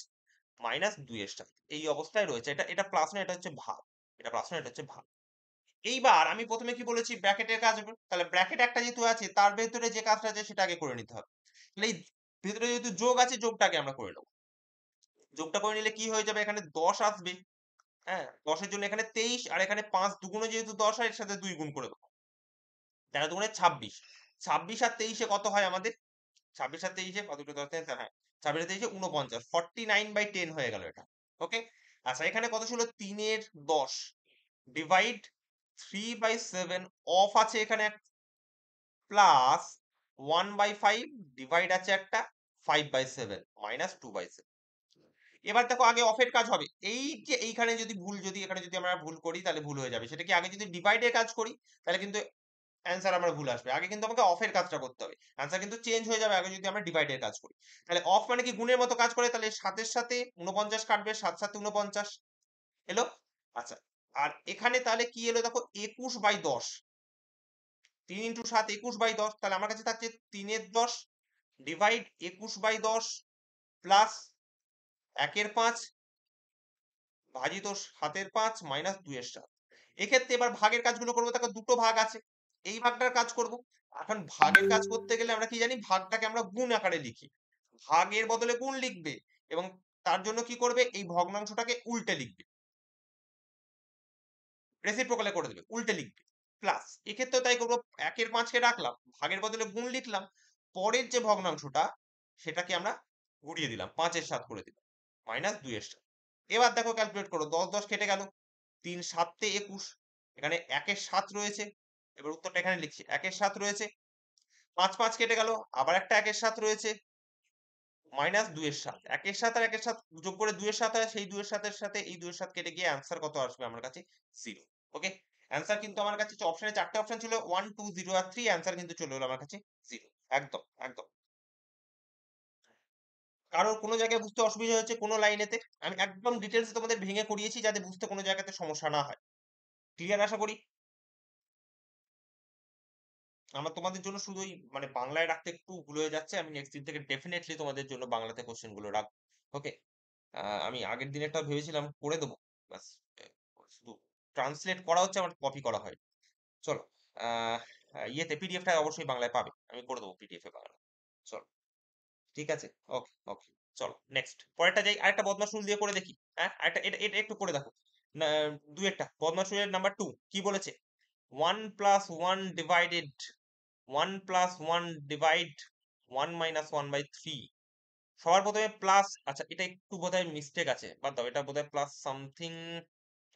মাইনাস দুইয়ের সাত এই অবস্থায় রয়েছে এটা এটা প্লাস না এটা হচ্ছে ভাব এটা প্লাস না এটা হচ্ছে ভাব এইবার আমি প্রথমে কি বলেছি ব্র্যাকেটের কাজ তাহলে ব্র্যাকেট একটা যেহেতু আছে তার ভেতরে যে কাজটা আছে সেটা আগে করে নিতে হবে তাহলে এই ভেতরে যেহেতু যোগ আছে যোগটাকে আমরা করে নেবো যোগটা করে নিলে কি হয়ে যাবে এখানে দশ আসবে হ্যাঁ দশের জন্য এখানে তেইশ আর এখানে পাঁচ দুগুণে যেহেতু দশ হয় এর সাথে দুই গুণ করে দেবো তেরো দুগুণে ছাব্বিশ ছাব্বিশ আর তেইশে কত হয় আমাদের ছাব্বিশ আর তেইশে কত দশ হ্যাঁ ছাব্বিশ তেইশে উনপঞ্চাশ ফর্টি নাইন বাই টেন হয়ে গেল এটা ওকে আচ্ছা এখানে কত ছিল তিনের দশ divide three by seven of আছে এখানে plus one by five divide আছে একটা five by seven minus two by seven এবার দেখো আগে অফের কাজ হবে এই যে এইখানে যদি ভুল যদি এখানে যদি আমরা ভুল করি তাহলে ভুল হয়ে যাবে সেটা কি আগে যদি ডিভাইডের কাজ করি তাহলে কিন্তু অ্যান্সার আমার ভুল আসবে আগে কিন্তু আমাকে অফের কাজটা করতে হবে অ্যান্সার কিন্তু চেঞ্জ হয়ে যাবে আগে যদি আমরা ডিভাইডের কাজ করি তাহলে অফ মানে কি গুণের মতো কাজ করে তাহলে সাতের সাথে উনপঞ্চাশ কাটবে সাত সাথে উনপঞ্চাশ এলো আচ্ছা আর এখানে তাহলে কি এলো দেখো একুশ বাই দশ তিন ইন্টু সাত একুশ বাই দশ তাহলে আমার কাছে থাকছে তিনের দশ ডিভাইড একুশ বাই দশ প্লাস একের পাঁচ ভাজিত সাতের পাঁচ মাইনাস দুয়ের সাত এক্ষেত্রে এবার ভাগের কাজগুলো করবো তাকে দুটো ভাগ আছে এই ভাগটার কাজ করব এখন ভাগের কাজ করতে গেলে আমরা কি জানি ভাগটাকে আমরা গুণ আকারে লিখি ভাগের বদলে গুণ লিখবে এবং তার জন্য কি করবে এই ভগ্নাংশটাকে উল্টে লিখবে রেসিপ্রোকালে করে দেবে উল্টে লিখবে প্লাস এক্ষেত্রে তাই করবো একের পাঁচকে রাখলাম ভাগের বদলে গুণ লিখলাম পরের যে ভগ্নাংশটা সেটাকে আমরা ঘুরিয়ে দিলাম পাঁচের সাত করে দিলাম মাইনাস দুইয়ের সাত এবার দেখো ক্যালকুলেট করো দশ দশ কেটে গেল তিন সাতটে একুশ এখানে একের সাত রয়েছে এবার উত্তরটা এখানে লিখছি একের সাত রয়েছে পাঁচ পাঁচ কেটে গেল আবার একটা একের সাত রয়েছে মাইনাস দুয়ের সাত একের সাত আর একের সাত যোগ করে দুইয়ের সাত হয় সেই দুয়ের সাতের সাথে এই দুয়ের সাত কেটে গিয়ে অ্যান্সার কত আসবে আমার কাছে জিরো ওকে অ্যান্সার কিন্তু আমার কাছে অপশনে চারটে অপশন ছিল ওয়ান টু জিরো আর থ্রি অ্যান্সার কিন্তু চলে এলো আমার কাছে জিরো একদম একদম কারোর কোনো জায়গায় বুঝতে অসুবিধা হচ্ছে কোনো লাইনেতে আমি একদম ডিটেলসে তোমাদের ভেঙে করিয়েছি যাতে বুঝতে কোনো জায়গাতে সমস্যা না হয় ক্লিয়ার আশা করি আমার তোমাদের জন্য শুধুই মানে বাংলায় রাখতে একটু ভুল হয়ে যাচ্ছে আমি নেক্সট দিন থেকে ডেফিনেটলি তোমাদের জন্য বাংলাতে কোশ্চেন গুলো রাখবো ওকে আমি আগের দিনেরটা ভেবেছিলাম করে দেবো ব্যাস শুধু ট্রান্সলেট করা হচ্ছে আমার কপি করা হয় চলো ইয়েতে পিডিএফটা অবশ্যই বাংলায় পাবে আমি করে দেবো পিডিএফে বাংলা চলো ঠিক আছে ওকে ওকে চলো নেক্সট পরেরটা যাই আরেকটা বদমাস দিয়ে করে দেখি হ্যাঁ আরেকটা এটা এটা একটু করে দেখো দুই একটা বদমাশুলের নাম্বার টু কি বলেছে one plus one divided one plus one divide one minus one by three সবার প্রথমে প্লাস আচ্ছা এটা একটু বোধহয় মিস্টেক আছে বাদ দাও এটা বোধহয় প্লাস সামথিং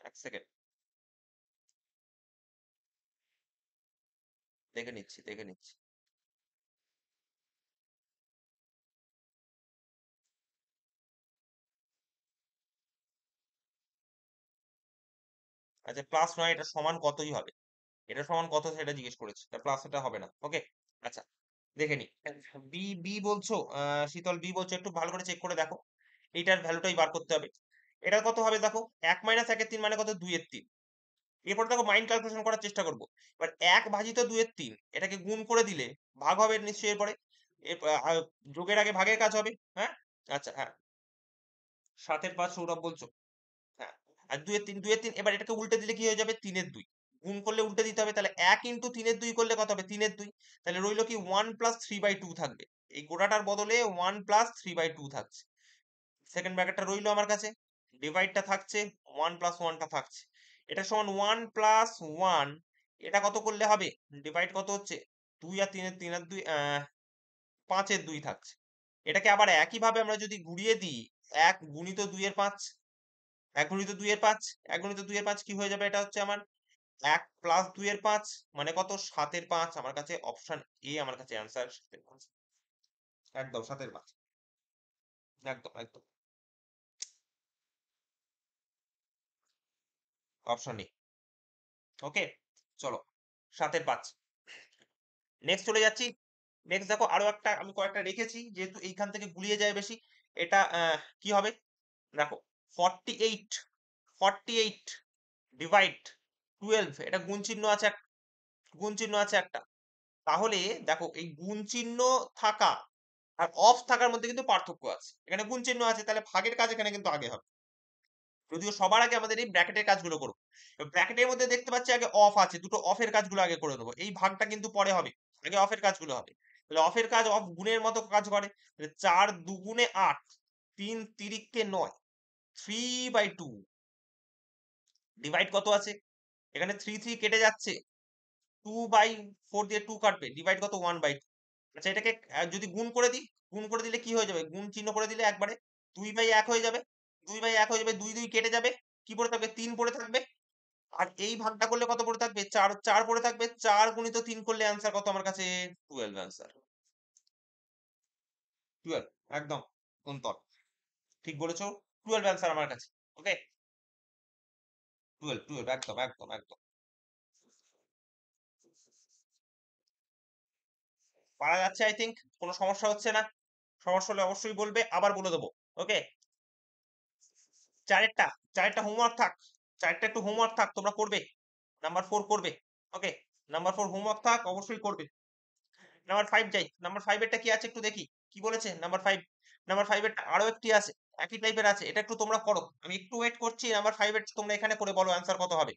এক সেকেন্ড দেখে নিচ্ছি দেখে নিচ্ছি আচ্ছা প্লাস নয় এটা সমান কতই হবে এটা সমান কত সেটা জিজ্ঞেস করেছি তা প্লাস এটা হবে না ওকে আচ্ছা দেখে নি বি বি বলছো শীতল বি বলছো একটু ভালো করে চেক করে দেখো এইটার ভ্যালুটাই বার করতে হবে এটা কত হবে দেখো এক মাইনাস একের তিন মানে কত এর তিন এরপরে দেখো মাইন্ড ক্যালকুলেশন করার চেষ্টা করবো এবার এক ভাজিত দুয়ের তিন এটাকে গুণ করে দিলে ভাগ হবে নিশ্চয়ই এরপরে যোগের আগে ভাগের কাজ হবে হ্যাঁ আচ্ছা হ্যাঁ সাতের পাঁচ সৌরভ বলছো হ্যাঁ আর দুয়ের তিন দুয়ের তিন এবার এটাকে উল্টে দিলে কি হয়ে যাবে তিনের দুই গুণ করলে উল্টে দিতে হবে তাহলে এক ইন্টু তিনের দুই করলে কত হবে তিনের দুই তাহলে রইল কি one plus three by two থাকবে এই গোটাটার বদলে one plus three by two থাকছে সেকেন্ড ব্যাকেটটা রইলো আমার কাছে ডিভাইডটা থাকছে ওয়ান প্লাস ওয়ানটা থাকছে এটা সমান ওয়ান প্লাস ওয়ান এটা কত করলে হবে ডিভাইড কত হচ্ছে দুই আর তিনের তিন আর দুই পাঁচের দুই থাকছে এটাকে আবার একইভাবে আমরা যদি ঘুরিয়ে দিই এক গুণিত দুইয়ের পাঁচ এক গুণিত দুইয়ের পাঁচ এক গুণিত দুইয়ের পাঁচ কি হয়ে যাবে এটা হচ্ছে আমার এক প্লাস দুইয়ের পাঁচ মানে কত সাতের পাঁচ আমার কাছে অপশন এ আমার কাছে অ্যান্সার সাতের পাঁচ একদম সাতের পাঁচ একদম একদম অপশন ই ওকে চলো সাতের পাঁচ নেক্সট চলে যাচ্ছি নেক্সট দেখো আরো একটা আমি কয়েকটা রেখেছি যেহেতু এইখান থেকে গুলিয়ে যায় বেশি এটা কি হবে দেখো forty eight forty eight divide twelve এটা গুণ চিহ্ন আছে একটা গুণ চিহ্ন আছে একটা তাহলে দেখো এই গুণ চিহ্ন থাকা আর অফ থাকার মধ্যে কিন্তু পার্থক্য আছে এখানে গুণ চিহ্ন আছে তাহলে ভাগের কাজ এখানে কিন্তু আগে হবে যদিও সবার আগে আমাদের এই ব্র্যাকেটের কাজগুলো করবো ব্র্যাকেটের মধ্যে দেখতে পাচ্ছি আগে অফ আছে দুটো অফের কাজগুলো আগে করে দেবো এই ভাগটা কিন্তু পরে হবে আগে অফের কাজগুলো হবে তাহলে অফের কাজ অফ গুণের মতো কাজ করে তাহলে চার দুগুণে আট তিন তিরিককে নয় থ্রি বাই টু ডিভাইড কত আছে এখানে থ্রি থ্রি কেটে যাচ্ছে টু বাই ফোর দিয়ে টু কাটবে ডিভাইড কত ওয়ান বাই টু আচ্ছা এটাকে যদি গুণ করে দিই গুণ করে দিলে কি হয়ে যাবে গুণ চিহ্ন করে দিলে একবারে দুই বাই এক হয়ে যাবে দুই বাই এক হয়ে যাবে দুই দুই কেটে যাবে কি পড়ে থাকবে তিন পড়ে থাকবে আর এই ভাগটা করলে কত পড়ে থাকবে চার চার পড়ে থাকবে চার গুণিত তিন করলে অ্যান্সার কত আমার কাছে টুয়েলভ অ্যান্সার টুয়েলভ একদম অন্তর ঠিক বলেছ
টুয়েলভ অ্যান্সার আমার কাছে ওকে টুয়েলভ টুয়েলভ একদম একদম একদম
পারা যাচ্ছে আই থিঙ্ক কোনো সমস্যা হচ্ছে না সমস্যা হলে অবশ্যই বলবে আবার বলে দেবো ওকে চারেরটা চারেরটা হোমওয়ার্ক থাক চারটা একটু হোমওয়ার্ক থাক তোমরা করবে নাম্বার ফোর করবে ওকে নাম্বার ফোর হোমওয়ার্ক থাক অবশ্যই করবে নাম্বার ফাইভ যাই নাম্বার ফাইভেরটা কি আছে একটু দেখি কি বলেছে নাম্বার ফাইভ নাম্বার ফাইভেরটা আরও একটি আছে একই টাইপের আছে এটা একটু তোমরা করো আমি একটু ওয়েট করছি নাম্বার ফাইভের তোমরা এখানে করে বলো অ্যান্সার কত হবে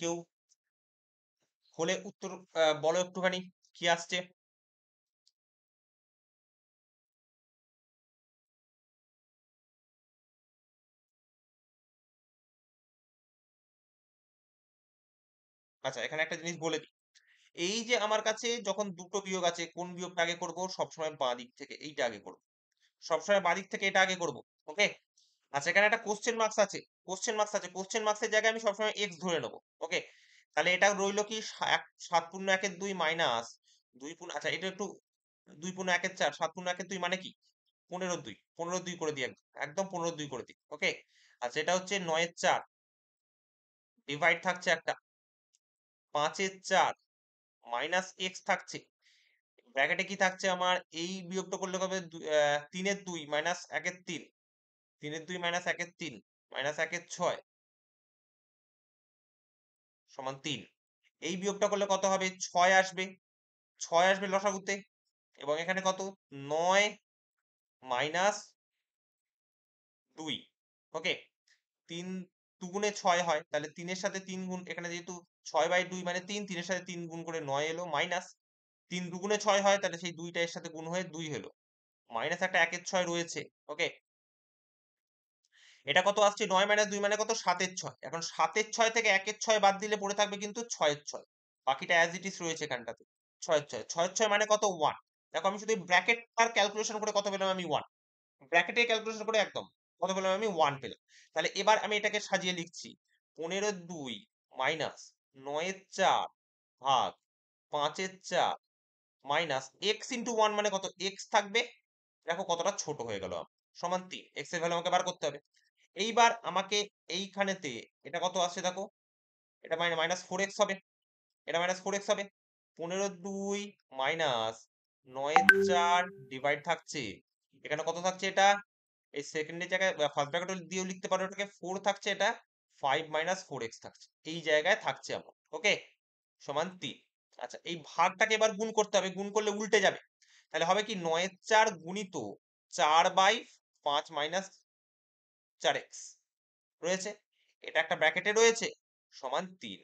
কেউ হলে উত্তর বলো একটুখানি কি আসছে আচ্ছা এখানে একটা জিনিস
বলে দিই এই যে আমার কাছে যখন দুটো বিয়োগ আছে কোন বিয়োগটা আগে করবো সবসময় বাঁ দিক থেকে এইটা আগে করবো সবসময় বাঁ দিক থেকে এটা আগে করবো ওকে আচ্ছা এখানে একটা কোশ্চেন মার্কস আছে কোশ্চেন মার্কস আছে কোশ্চেন মার্কসের জায়গায় আমি সবসময় এক্স ধরে নেবো ওকে তাহলে এটা রইলো কি সাত পূর্ণ একের দুই মাইনাস দুই পূর্ণ আচ্ছা এটা একটু দুই পূর্ণ একের চার সাত পূর্ণ একের দুই মানে কি পনেরো দুই পনেরো দুই করে দিই একদম পনেরো দুই করে দিই ওকে আচ্ছা এটা হচ্ছে নয়ের চার ডিভাইড থাকছে একটা পাঁচের চার মাইনাস এক্স থাকছে ব্র্যাকেটে কি থাকছে আমার এই বিয়োগটা করলে হবে তিনের দুই মাইনাস একের তিন তিনের দুই মাইনাস একের তিন মাইনাস একের ছয় সমান তিন এই বিয়োগটা করলে কত হবে ছয় আসবে ছয় আসবে লসাগুতে এবং এখানে কত নয় মাইনাস দুই ওকে তিন দুগুণে ছয় হয় তাহলে তিনের সাথে তিন গুণ এখানে যেহেতু ছয় বাই দুই মানে তিন তিনের সাথে তিন গুণ করে নয় এলো মাইনাস তিন দুগুণে ছয় হয় তাহলে সেই দুইটা এর সাথে গুণ হয়ে দুই হলো মাইনাস একটা একের ছয় রয়েছে ওকে এটা কত আসছে নয় মাইনাস দুই মানে কত সাতের ছয় এখন সাতের ছয় থেকে একের ছয় বাদ দিলে পড়ে থাকবে কিন্তু ছয়ের ছয় বাকিটা অ্যাজ ইট ইস রয়েছে এখানটাতে ছয়ের ছয় ছয়ের ছয় মানে কত ওয়ান দেখো আমি শুধু ব্র্যাকেট আর ক্যালকুলেশন করে কত পেলাম আমি ওয়ান ব্র্যাকেটে ক্যালকুলেশন করে একদম কত পেলাম আমি ওয়ান পেলাম তাহলে এবার আমি এটাকে সাজিয়ে লিখছি পনেরো দুই মাইনাস নয়ের চার ভাগ পাঁচের চার মাইনাস এক্স ইন্টু ওয়ান মানে কত এক্স থাকবে দেখো কতটা ছোট হয়ে গেল সমান তিন এক্স এর ভ্যালু আমাকে বার করতে হবে এইবার আমাকে এইখানেতে এটা কত আসছে দেখো এটা মাইনাস ফোর এক্স হবে এটা মাইনাস ফোর এক্স হবে পনেরো দুই মাইনাস নয় চার ডিভাইড থাকছে এখানে কত থাকছে এটা এই সেকেন্ডের জায়গায় ফার্স্ট ব্র্যাকেট দিয়েও লিখতে পারো এটাকে ফোর থাকছে এটা ফাইভ মাইনাস ফোর এক্স থাকছে এই জায়গায় থাকছে আমার ওকে সমান তিন আচ্ছা এই ভাগটাকে এবার গুণ করতে হবে গুণ করলে উল্টে যাবে তাহলে হবে কি নয়ের চার গুণিত চার বাই পাঁচ মাইনাস চার এক্স রয়েছে এটা একটা ব্র্যাকেটে রয়েছে সমান তিন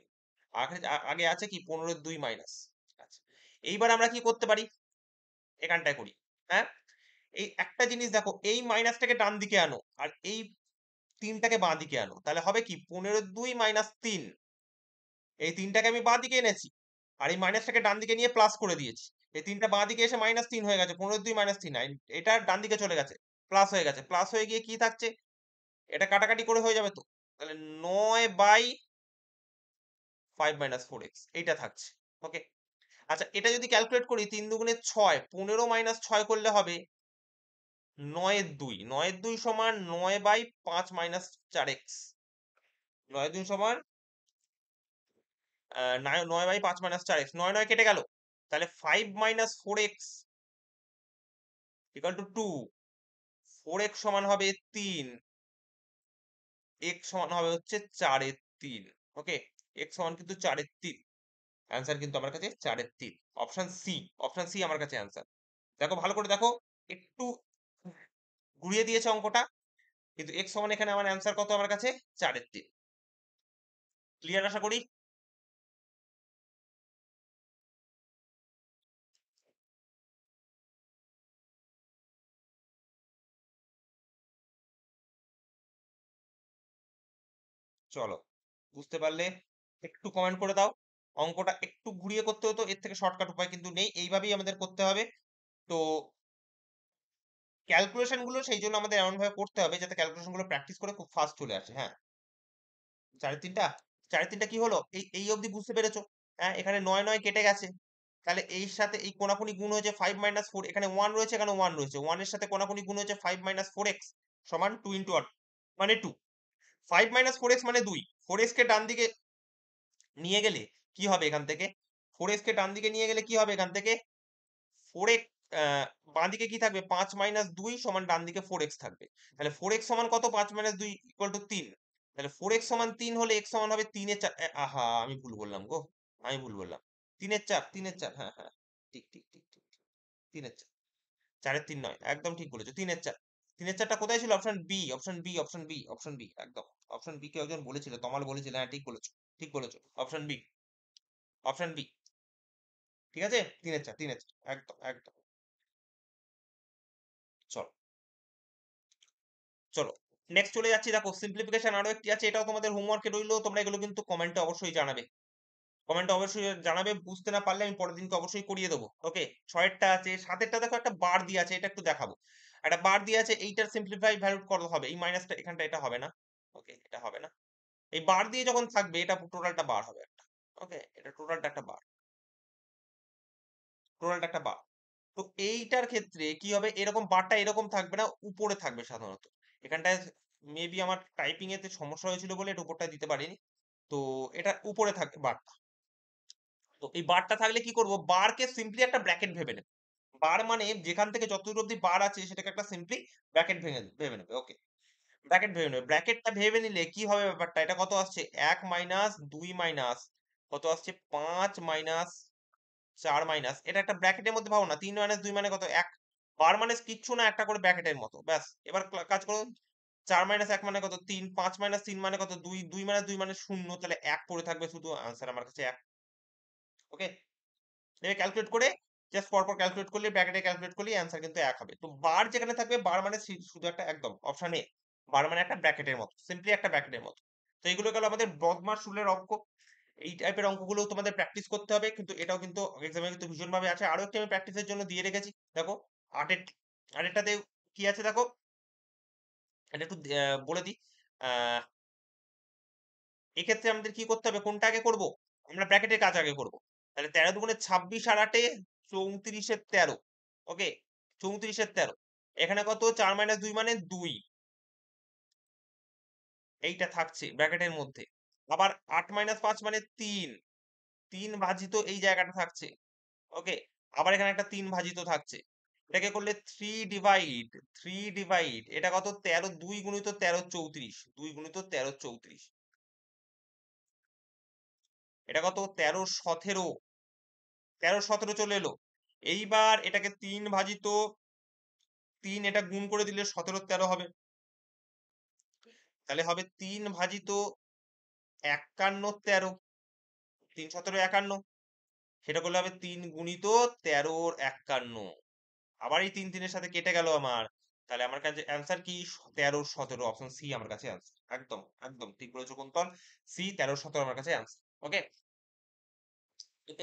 আগে আছে কি পনেরো দুই মাইনাস আচ্ছা এইবার আমরা কি করতে পারি এখানটায় করি হ্যাঁ এই একটা জিনিস দেখো এই মাইনাসটাকে ডান দিকে আনো আর এই তিনটাকে বাঁ দিকে আনো তাহলে হবে কি পনেরো দুই মাইনাস তিন এই তিনটাকে আমি বাঁ দিকে এনেছি আর এই মাইনাসটাকে ডান দিকে নিয়ে প্লাস করে দিয়েছি এই তিনটা বাঁ দিকে এসে মাইনাস তিন হয়ে গেছে পনেরো দুই মাইনাস তিন এটা ডান দিকে চলে গেছে প্লাস হয়ে গেছে প্লাস হয়ে গিয়ে কি থাকছে এটা কাটাকাটি করে হয়ে যাবে তো তাহলে নয় by five minus four X এইটা থাকছে ওকে আচ্ছা এটা যদি ক্যালকুলেট করি তিন দুগুণে ছয় পনেরো মাইনাস ছয় করলে হবে নয়ের দুই নয়ের দুই সমান নয় বাই পাঁচ মাইনাস চার এক্স নয় দুই সমান নয় বাই পাঁচ মাইনাস চার এক্স নয় নয় কেটে গেল তাহলে five minus four X equal to two four X সমান হবে তিন এক্স ওয়ান হবে হচ্ছে চারের তিন ওকে এক্স ওয়ান কিন্তু চারের তিন অ্যান্সার কিন্তু আমার কাছে চারের তিন অপশান সি অপশান সি আমার কাছে অ্যান্সার দেখো ভালো করে দেখো একটু ঘুরিয়ে দিয়েছে অঙ্কটা কিন্তু এক্স ওয়ান এখানে আমার অ্যান্সার কত আমার
কাছে চারের তিন ক্লিয়ার আশা করি
চলো বুঝতে পারলে একটু কমেন্ট করে দাও অঙ্কটা একটু ঘুরিয়ে করতে হতো এর থেকে শর্টকাট উপায় কিন্তু নেই এইভাবেই আমাদের করতে হবে তো ক্যালকুলেশনগুলো সেই জন্য আমাদের এমনভাবে করতে হবে যাতে ক্যালকুলেশনগুলো প্র্যাকটিস করে খুব ফাস্ট চলে আসে হ্যাঁ সাড়ে তিনটা সাড়ে তিনটা কি হলো এই এই অবধি বুঝতে পেরেছো হ্যাঁ এখানে নয় নয় কেটে গেছে তাহলে এই সাথে এই কোনাকুনি গুণ হয়েছে ফাইভ মাইনাস ফোর এখানে ওয়ান রয়েছে এখানে ওয়ান রয়েছে ওয়ানের সাথে কোনাকুনি গুণ হয়েছে ফাইভ মাইনাস ফোর এক্স সমান টু ইন্টু ওয়ান মানে two five minus four X মানে দুই ফোর কে ডান দিকে নিয়ে গেলে কি হবে এখান থেকে ফোর কে ডান দিকে নিয়ে গেলে কি হবে এখান থেকে ফোর এক্স বাঁ দিকে কি থাকবে পাঁচ মাইনাস দুই সমান ডান দিকে ফোর থাকবে তাহলে ফোর সমান কত পাঁচ মাইনাস দুই ইকুয়াল টু তিন তাহলে ফোর এক্স সমান তিন হলে এক্স সমান হবে তিনের চার আহা আমি ভুল বললাম গো আমি ভুল বললাম তিনের চার তিনের চার হ্যাঁ হ্যাঁ ঠিক ঠিক ঠিক ঠিক তিনের চার চারের তিন নয় একদম ঠিক বলেছো তিনের চার তিনের কোথায় ছিল option B option B option B option B একদম অপশন বি কে একজন বলেছিল তমাল বলেছিল হ্যাঁ ঠিক বলেছো ঠিক বলেছো অপশন বি অপশন বি ঠিক আছে তিনের চার তিনের চার একদম একদম চলো চলো নেক্সট চলে যাচ্ছি দেখো সিম্পলিফিকেশন আরো একটি আছে এটাও তোমাদের হোমওয়ার্কে রইলো তোমরা এগুলো কিন্তু কমেন্টে অবশ্যই জানাবে কমেন্টে অবশ্যই জানাবে বুঝতে না পারলে আমি পরের দিনকে অবশ্যই করিয়ে দেবো ওকে ছয়েরটা আছে সাতেরটা দেখো একটা বার দিয়ে আছে এটা একটু দেখাবো একটা বার দিয়ে আছে এইটার সিম্পলিফাই ভ্যালু কত হবে এই মাইনাসটা এখানটা এটা হবে না ওকে এটা হবে না এই বার দিয়ে যখন থাকবে এটা টোটালটা বার হবে একটা ওকে এটা টোটালটা একটা বার টোটালটা একটা বার তো এইটার ক্ষেত্রে কি হবে এরকম বারটা এরকম থাকবে না উপরে থাকবে সাধারণত এখানটায় মেবি আমার টাইপিং এতে সমস্যা হয়েছিল বলে এটা উপরটা দিতে পারিনি তো এটা উপরে থাকবে বারটা তো এই বারটা থাকলে কি করব বারকে সিম্পলি একটা ব্র্যাকেট ভেবে নেবে বার মানে যেখান থেকে যতদূর অব্দি বার আছে সেটাকে একটা সিম্পলি ব্র্যাকেট ভেঙে ভেবে নেবে ওকে ব্র্যাকেট ভেবে নেবে ব্র্যাকেটটা ভেবে নিলে কি হবে ব্যাপারটা এটা কত আসছে এক মাইনাস দুই মাইনাস কত আসছে পাঁচ মাইনাস চার মাইনাস এটা একটা ব্র্যাকেটের মধ্যে ভাবো না তিন মাইনাস দুই মানে কত এক বার মানে কিচ্ছু না একটা করে ব্র্যাকেটের মতো ব্যাস এবার কাজ করো চার মাইনাস এক মানে কত তিন পাঁচ মাইনাস তিন মানে কত দুই দুই মাইনাস দুই মানে শূন্য তাহলে এক পড়ে থাকবে শুধু আনসার আমার কাছে এক ওকে ক্যালকুলেট করে জাস্ট পরপর ক্যালকুলেট করলে ব্র্যাকেটে ক্যালকুলেট করলে অ্যান্সার কিন্তু এক হবে তো বার যেখানে থাকবে বার মানে শুধু একটা একদম অপশন এ বার মানে একটা ব্র্যাকেটের মতো সিম্পলি একটা ব্র্যাকেটের মতো তো এইগুলো গেল আমাদের বদমার রুলের অঙ্ক এই টাইপের অঙ্কগুলো তোমাদের প্র্যাকটিস করতে হবে কিন্তু এটাও কিন্তু এক্সামে কিন্তু ভীষণভাবে আছে আরো একটি আমি প্র্যাকটিসের জন্য দিয়ে রেখেছি দেখো আটের আরেকটাতে কি আছে দেখো এটা একটু বলে দিই এক্ষেত্রে আমাদের কি করতে হবে কোনটা আগে করবো আমরা ব্র্যাকেটের কাজ আগে করবো তাহলে তেরো দুগুণে ছাব্বিশ আর আটে চৌত্রিশের তেরো ওকে চৌত্রিশের তেরো এখানে কত চার মাইনাস দুই মানে দুই এইটা থাকছে ব্র্যাকেটের মধ্যে আবার আট মাইনাস পাঁচ মানে তিন তিন ভাজিত এই জায়গাটা থাকছে ওকে আবার এখানে একটা তিন ভাজিত থাকছে এটাকে করলে থ্রি ডিভাইড থ্রি ডিভাইড এটা কত তেরো দুই গুণিত তেরো চৌত্রিশ দুই গুণিত তেরো চৌত্রিশ এটা কত তেরো সতেরো তেরো সতেরো চলে এলো এইবার এটাকে তিন ভাজিত তিন এটা গুণ করে দিলে সতেরো তেরো হবে তাহলে হবে তিন ভাজিত একান্ন তেরো তিন সতেরো একান্ন সেটা করলে হবে তিন গুণিত তেরোর একান্ন আবার এই তিন তিনের সাথে কেটে গেল আমার তাহলে আমার কাছে অ্যান্সার কি তেরো সতেরো অপশন সি আমার কাছে অ্যান্সার একদম একদম ঠিক বলেছো কোনতল সি তেরো সতেরো আমার কাছে অ্যান্সার ওকে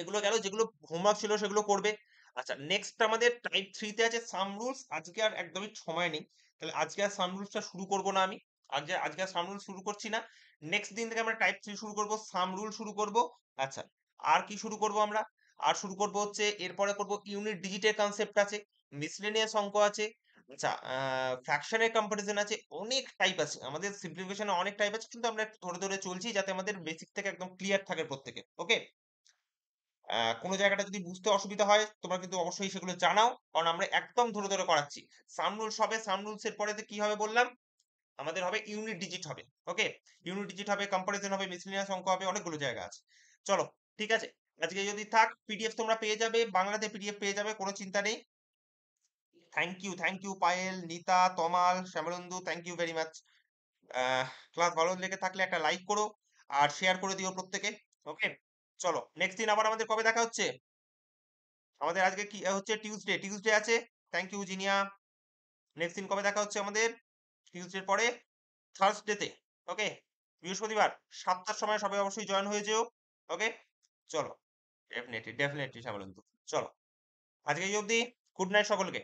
এগুলো গেল যেগুলো হোমওয়ার্ক ছিল সেগুলো করবে আচ্ছা নেক্সট আমাদের টাইপ থ্রিতে আছে সাম রুলস আজকে আর একদমই সময় নেই তাহলে আজকে আর সাম রুলসটা শুরু করব না আমি আজকে আজকে সাম রুল শুরু করছি না নেক্সট দিন থেকে আমরা টাইপ থ্রি শুরু করব সাম রুল শুরু করব আচ্ছা আর কি শুরু করব আমরা আর শুরু করব হচ্ছে এরপরে করব ইউনিট ডিজিটের কনসেপ্ট আছে মিসলেনিয়াস অঙ্ক আছে আচ্ছা ফ্র্যাকশনের কম্পারিজন আছে অনেক টাইপ আছে আমাদের সিম্পলিফিকেশনে অনেক টাইপ আছে কিন্তু আমরা ধরে ধরে চলছি যাতে আমাদের বেসিক থেকে একদম ক্লিয়ার থাকে প্রত্যেকে ওকে কোনো জায়গাটা যদি বুঝতে অসুবিধা হয় তোমরা কিন্তু অবশ্যই সেগুলো জানাও কারণ আমরা একদম ধরে ধরে করাচ্ছি সামরুলস হবে সামরুলস এর পরে কি হবে বললাম আমাদের হবে ইউনিট ডিজিট হবে ওকে ইউনিট ডিজিট হবে কম্পারিজন হবে মিসলিনিয়াস অঙ্ক হবে অনেকগুলো জায়গা আছে চলো ঠিক আছে আজকে যদি থাক পিডিএফ তোমরা পেয়ে যাবে বাংলাতে পিডিএফ পেয়ে যাবে কোনো চিন্তা নেই thank you thank you Payel Nita Tamal Shyamalendu thank you very much class ভালো লেগে থাকলে একটা লাইক করো আর শেয়ার করে দিও প্রত্যেকে ওকে চলো নেক্সট দিন আবার আমাদের কবে দেখা হচ্ছে আমাদের আজকে কি হচ্ছে টিউসডে টিউসডে আছে থ্যাংক ইউ জিনিয়া নেক্সট দিন কবে দেখা হচ্ছে আমাদের টিউসডের পরে থার্সডেতে ওকে বৃহস্পতিবার সাতটার সময় সবাই অবশ্যই জয়েন হয়ে যেও ওকে চলো ডেফিনেটলি ডেফিনেটলি সামলন্ত চলো আজকে এই অবধি গুড নাইট সকলকে